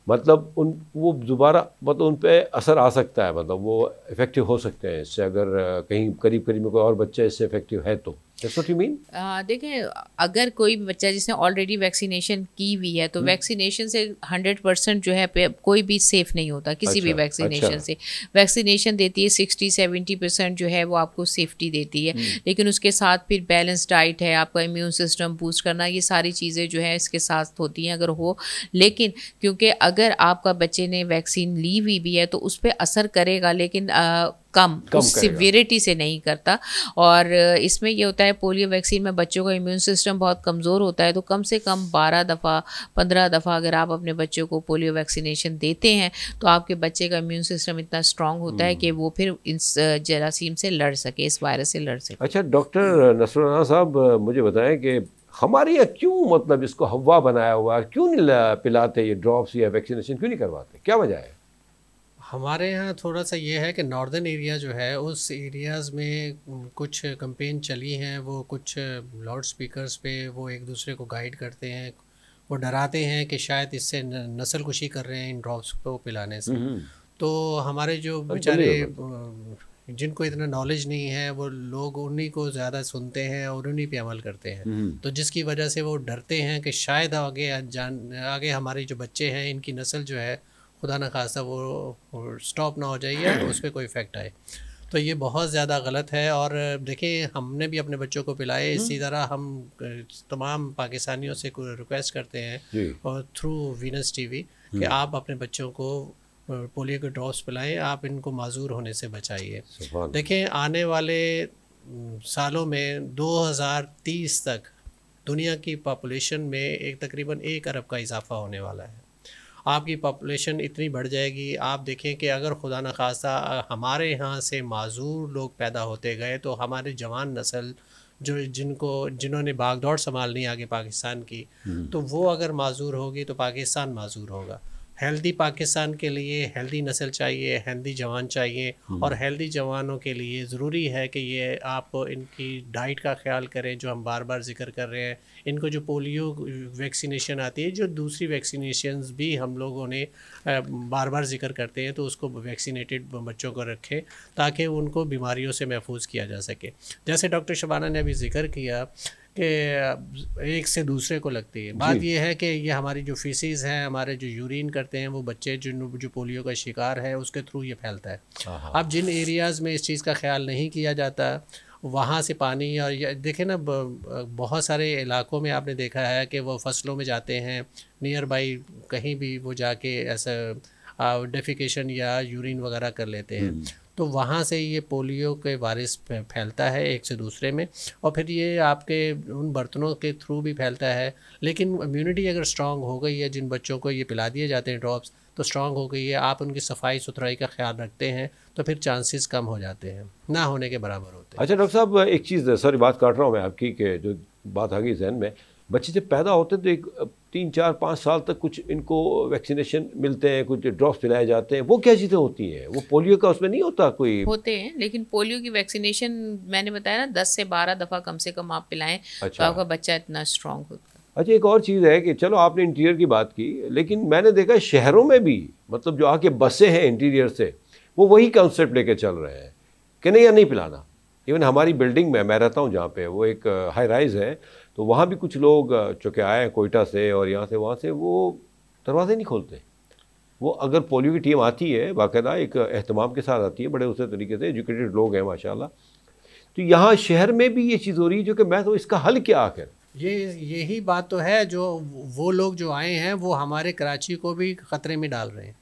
मतलब उन वो दोबारा मतलब उन पर असर आ सकता है मतलब वो इफ़ेक्टिव हो सकते हैं इससे अगर कहीं करीब करीब में कोई और बच्चा इससे इफ़ेक्टिव है तो Uh, देखें अगर कोई बच्चा जिसने ऑलरेडी वैक्सीनेशन की हुई है तो वैक्सीनेशन hmm. से हंड्रेड परसेंट जो है कोई भी सेफ नहीं होता किसी अच्छा, भी वैक्सीनेशन अच्छा। से वैक्सीनेशन देती है सिक्सटी सेवेंटी परसेंट जो है वो आपको सेफ्टी देती है hmm. लेकिन उसके साथ फिर बैलेंस डाइट है आपका इम्यून सिस्टम बूस्ट करना ये सारी चीज़ें जो है इसके साथ होती हैं अगर हो लेकिन क्योंकि अगर आपका बच्चे ने वैक्सीन ली हुई भी है तो उस पर असर करेगा लेकिन कम, कम उस सिवियरिटी से नहीं करता और इसमें यह होता है पोलियो वैक्सीन में बच्चों का इम्यून सिस्टम बहुत कमज़ोर होता है तो कम से कम 12 दफ़ा 15 दफ़ा अगर आप अपने बच्चों को पोलियो वैक्सीनेशन देते हैं तो आपके बच्चे का इम्यून सिस्टम इतना स्ट्रांग होता है कि हम्म। वो फिर इस जरासीम से लड़ सके इस वायरस से लड़ सके अच्छा डॉक्टर नसर साहब मुझे बताएं कि हमारे यहाँ क्यों मतलब इसको हवा बनाया हुआ क्यों नहीं पिलाते ये ड्रॉप्स या वैक्सीनेशन क्यों नहीं करवाते क्या वजह है हमारे यहाँ थोड़ा सा ये है कि नॉर्दर्न एरिया जो है उस एरियाज़ में कुछ कंपेन चली हैं वो कुछ लाउड स्पीकर्स पे वो एक दूसरे को गाइड करते हैं वो डराते हैं कि शायद इससे नस्ल कुशी कर रहे हैं इन ड्रॉप्स को पिलाने से हम्म, हम्म। तो हमारे जो बेचारे जिनको इतना नॉलेज नहीं है वो लोग उन्हीं को ज़्यादा सुनते हैं और उन्हीं पे अमल करते हैं हम्म। तो जिसकी वजह से वो डरते हैं कि शायद आगे जान आगे हमारे जो बच्चे हैं इनकी नस्ल जो है खुदा न खासा वो स्टॉप ना हो जाए या उस पर कोई इफेक्ट आए तो ये बहुत ज़्यादा गलत है और देखें हमने भी अपने बच्चों को पिलाए हम्म। इसी तरह हम तमाम पाकिस्तानियों से रिक्वेस्ट करते हैं और थ्रू वीनस टीवी कि हम्म। आप अपने बच्चों को पोलियो के ड्रॉप्स पिलाएं आप इनको माजूर होने से बचाइए देखें आने वाले सालों में 2030 तक दुनिया की पॉपुलेशन में एक तकरीबन एक अरब का इजाफा होने वाला है आपकी पॉपुलेशन इतनी बढ़ जाएगी आप देखें कि अगर खुदा न खासा हमारे यहाँ से माजूर लोग पैदा होते गए तो हमारे जवान नस्ल जो जिनको जिन्होंने भाग दौड़ संभालनी आगे पाकिस्तान की हम्म। तो वो अगर माजूर होगी तो पाकिस्तान माजूर होगा हेल्दी पाकिस्तान के लिए हेल्दी नस्ल चाहिए हेल्दी जवान चाहिए हम्म। और हेल्दी जवानों के लिए ज़रूरी है कि ये आप इनकी डाइट का ख्याल करें जो हम बार बार जिक्र कर रहे हैं इनको जो पोलियो वैक्सीनेशन आती है जो दूसरी वैक्सीनेशन भी हम लोगों ने बार बार जिक्र करते हैं तो उसको वैक्सीनेटेड बच्चों को रखें ताकि उनको बीमारियों से महफूज किया जा सके जैसे डॉक्टर शबाना ने अभी जिक्र किया कि एक से दूसरे को लगती है बात यह है कि ये हमारी जो फीसिस हैं हमारे जो यूरिन करते हैं वो बच्चे जिन जो पोलियो का शिकार है उसके थ्रू ये फैलता है अब जिन एरियाज़ में इस चीज़ का ख्याल नहीं किया जाता वहाँ से पानी और देखे ना बहुत सारे इलाकों में आपने देखा है कि वो फसलों में जाते हैं नियर बाई कहीं भी वो जाके ऐसा डेफिकेशन या यूरिन वगैरह कर लेते हैं हम्म। तो वहाँ से ये पोलियो के वायरस फैलता है एक से दूसरे में और फिर ये आपके उन बर्तनों के थ्रू भी फैलता है लेकिन इम्यूनिटी अगर स्ट्रांग हो गई है जिन बच्चों को ये पिला दिए जाते हैं ड्रॉप्स तो स्ट्रांग हो गई है आप उनकी सफाई सुथराई का ख्याल रखते हैं तो फिर चांसेस कम हो जाते हैं ना होने के बराबर होते हैं अच्छा डॉक्टर साहब एक चीज़ सॉरी बात काट रहा हूँ मैं आपकी के जो बात आ गई जहन में बच्चे जब पैदा होते हैं तो एक तीन चार पाँच साल तक कुछ इनको वैक्सीनेशन मिलते हैं कुछ ड्रॉप्स पिलाए जाते हैं वो क्या चीज़ें होती हैं वो पोलियो का उसमें नहीं होता कोई होते हैं लेकिन पोलियो की वैक्सीनेशन मैंने बताया ना दस से बारह दफ़ा कम से कम आप पिलाएं तो अच्छा। तो आपका बच्चा इतना स्ट्रांग होता है अच्छा एक और चीज़ है कि चलो आपने इंटीरियर की बात की लेकिन मैंने देखा शहरों में भी मतलब जो आके बसें हैं इंटीरियर से वो वही कॉन्सेप्ट लेकर चल रहे हैं कि नहीं या नहीं पिलाना इवन हमारी बिल्डिंग में मैं रहता हूँ जहाँ पे वो एक हाई राइज है तो वहाँ भी कुछ लोग चूँकि आए हैं कोयटा से और यहाँ से वहाँ से वो दरवाजे नहीं खोलते वो अगर पोलियो की टीम आती है बाकायदा एक अहतमाम के साथ आती है बड़े उस तरीके से एजुकेटेड लोग हैं माशाला तो यहाँ शहर में भी ये चीज़ हो रही है जो कि मैं तो इसका हल क्या आखिर ये यही बात तो है जो वो लोग जो आए हैं वो हमारे कराची को भी ख़तरे में डाल रहे हैं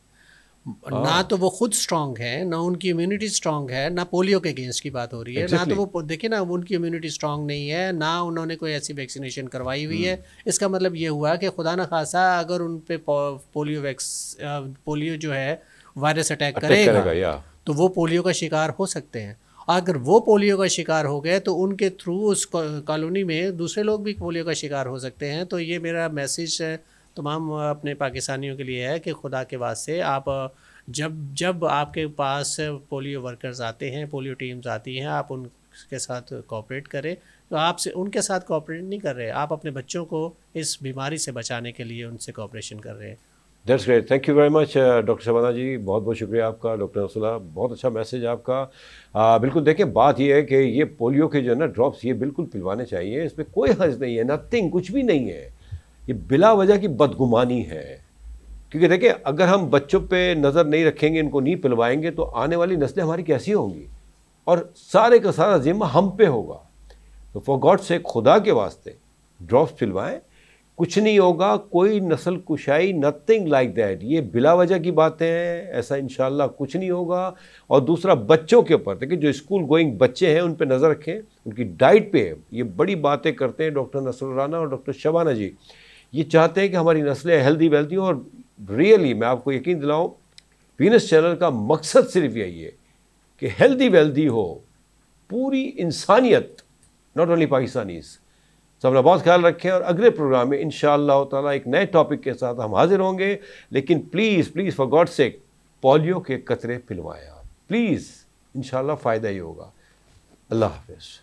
हाँ। ना तो वो खुद स्ट्रांग है ना उनकी इम्यूनिटी स्ट्रांग है ना पोलियो के अगेंस्ट की बात हो रही है exactly. ना तो वो देखिए ना उनकी इम्यूनिटी स्ट्रांग नहीं है ना उन्होंने कोई ऐसी वैक्सीनेशन करवाई हुई है हम्म। इसका मतलब ये हुआ कि खुदा न खासा अगर उन पर पोलियो वैक्स पोलियो जो है वायरस अटैक करेगा, तो वो पोलियो का शिकार हो सकते हैं अगर वो पोलियो का शिकार हो गए तो उनके थ्रू उस कॉलोनी में दूसरे लोग भी पोलियो का शिकार हो सकते हैं तो ये मेरा मैसेज है तमाम अपने पाकिस्तानियों के लिए है कि खुदा के वास्ते आप जब जब आपके पास पोलियो वर्कर्स आते हैं पोलियो टीम्स आती हैं आप उनके साथ कॉपरेट करें तो आपसे उनके साथ कॉपरेट नहीं कर रहे आप अपने बच्चों को इस बीमारी से बचाने के लिए उनसे कॉपरेशन कर रहे हैं that's great thank you very much doctor Shabana ji बहुत बहुत शुक्रिया आपका डॉक्टर रसोला बहुत अच्छा मैसेज आपका आ, बिल्कुल देखिए बात यह है कि ये पोलियो के जो है ना ड्रॉप्स ये बिल्कुल पिलवाने चाहिए इसमें कोई हर्ज नहीं है नथिंग कुछ भी नहीं है ये बिला वजह की बदगुमानी है क्योंकि देखिए अगर हम बच्चों पे नज़र नहीं रखेंगे इनको नहीं पिलवाएंगे तो आने वाली नस्लें हमारी कैसी होंगी और सारे का सारा जिम्मा हम पे होगा तो फॉर गॉड से खुदा के वास्ते ड्रॉप्स पिलवाएं कुछ नहीं होगा कोई नस्ल कुशाई नथिंग लाइक दैट ये बिला वजह की बातें हैं ऐसा इन कुछ नहीं होगा और दूसरा बच्चों के ऊपर देखिए जो स्कूल गोइंग बच्चे हैं उन पर नज़र रखें उनकी डाइट पे ये बड़ी बातें करते हैं डॉक्टर राना और डॉक्टर शबाना जी ये चाहते हैं कि हमारी नस्लें हेल्दी वेल्दी और रियली मैं आपको यकीन दिलाऊं वीनस चैनल का मकसद सिर्फ यही है कि हेल्दी वेल्दी हो पूरी इंसानियत नॉट ओनली पाकिस्तानीज तो अपना बहुत ख्याल रखें और अगले प्रोग्राम में इन ताला एक नए टॉपिक के साथ हम हाजिर होंगे लेकिन please please for God sake polio के कतरे पिलवाएँ आप प्लीज़ इन फ़ायदा ही होगा अल्लाह हाफिज़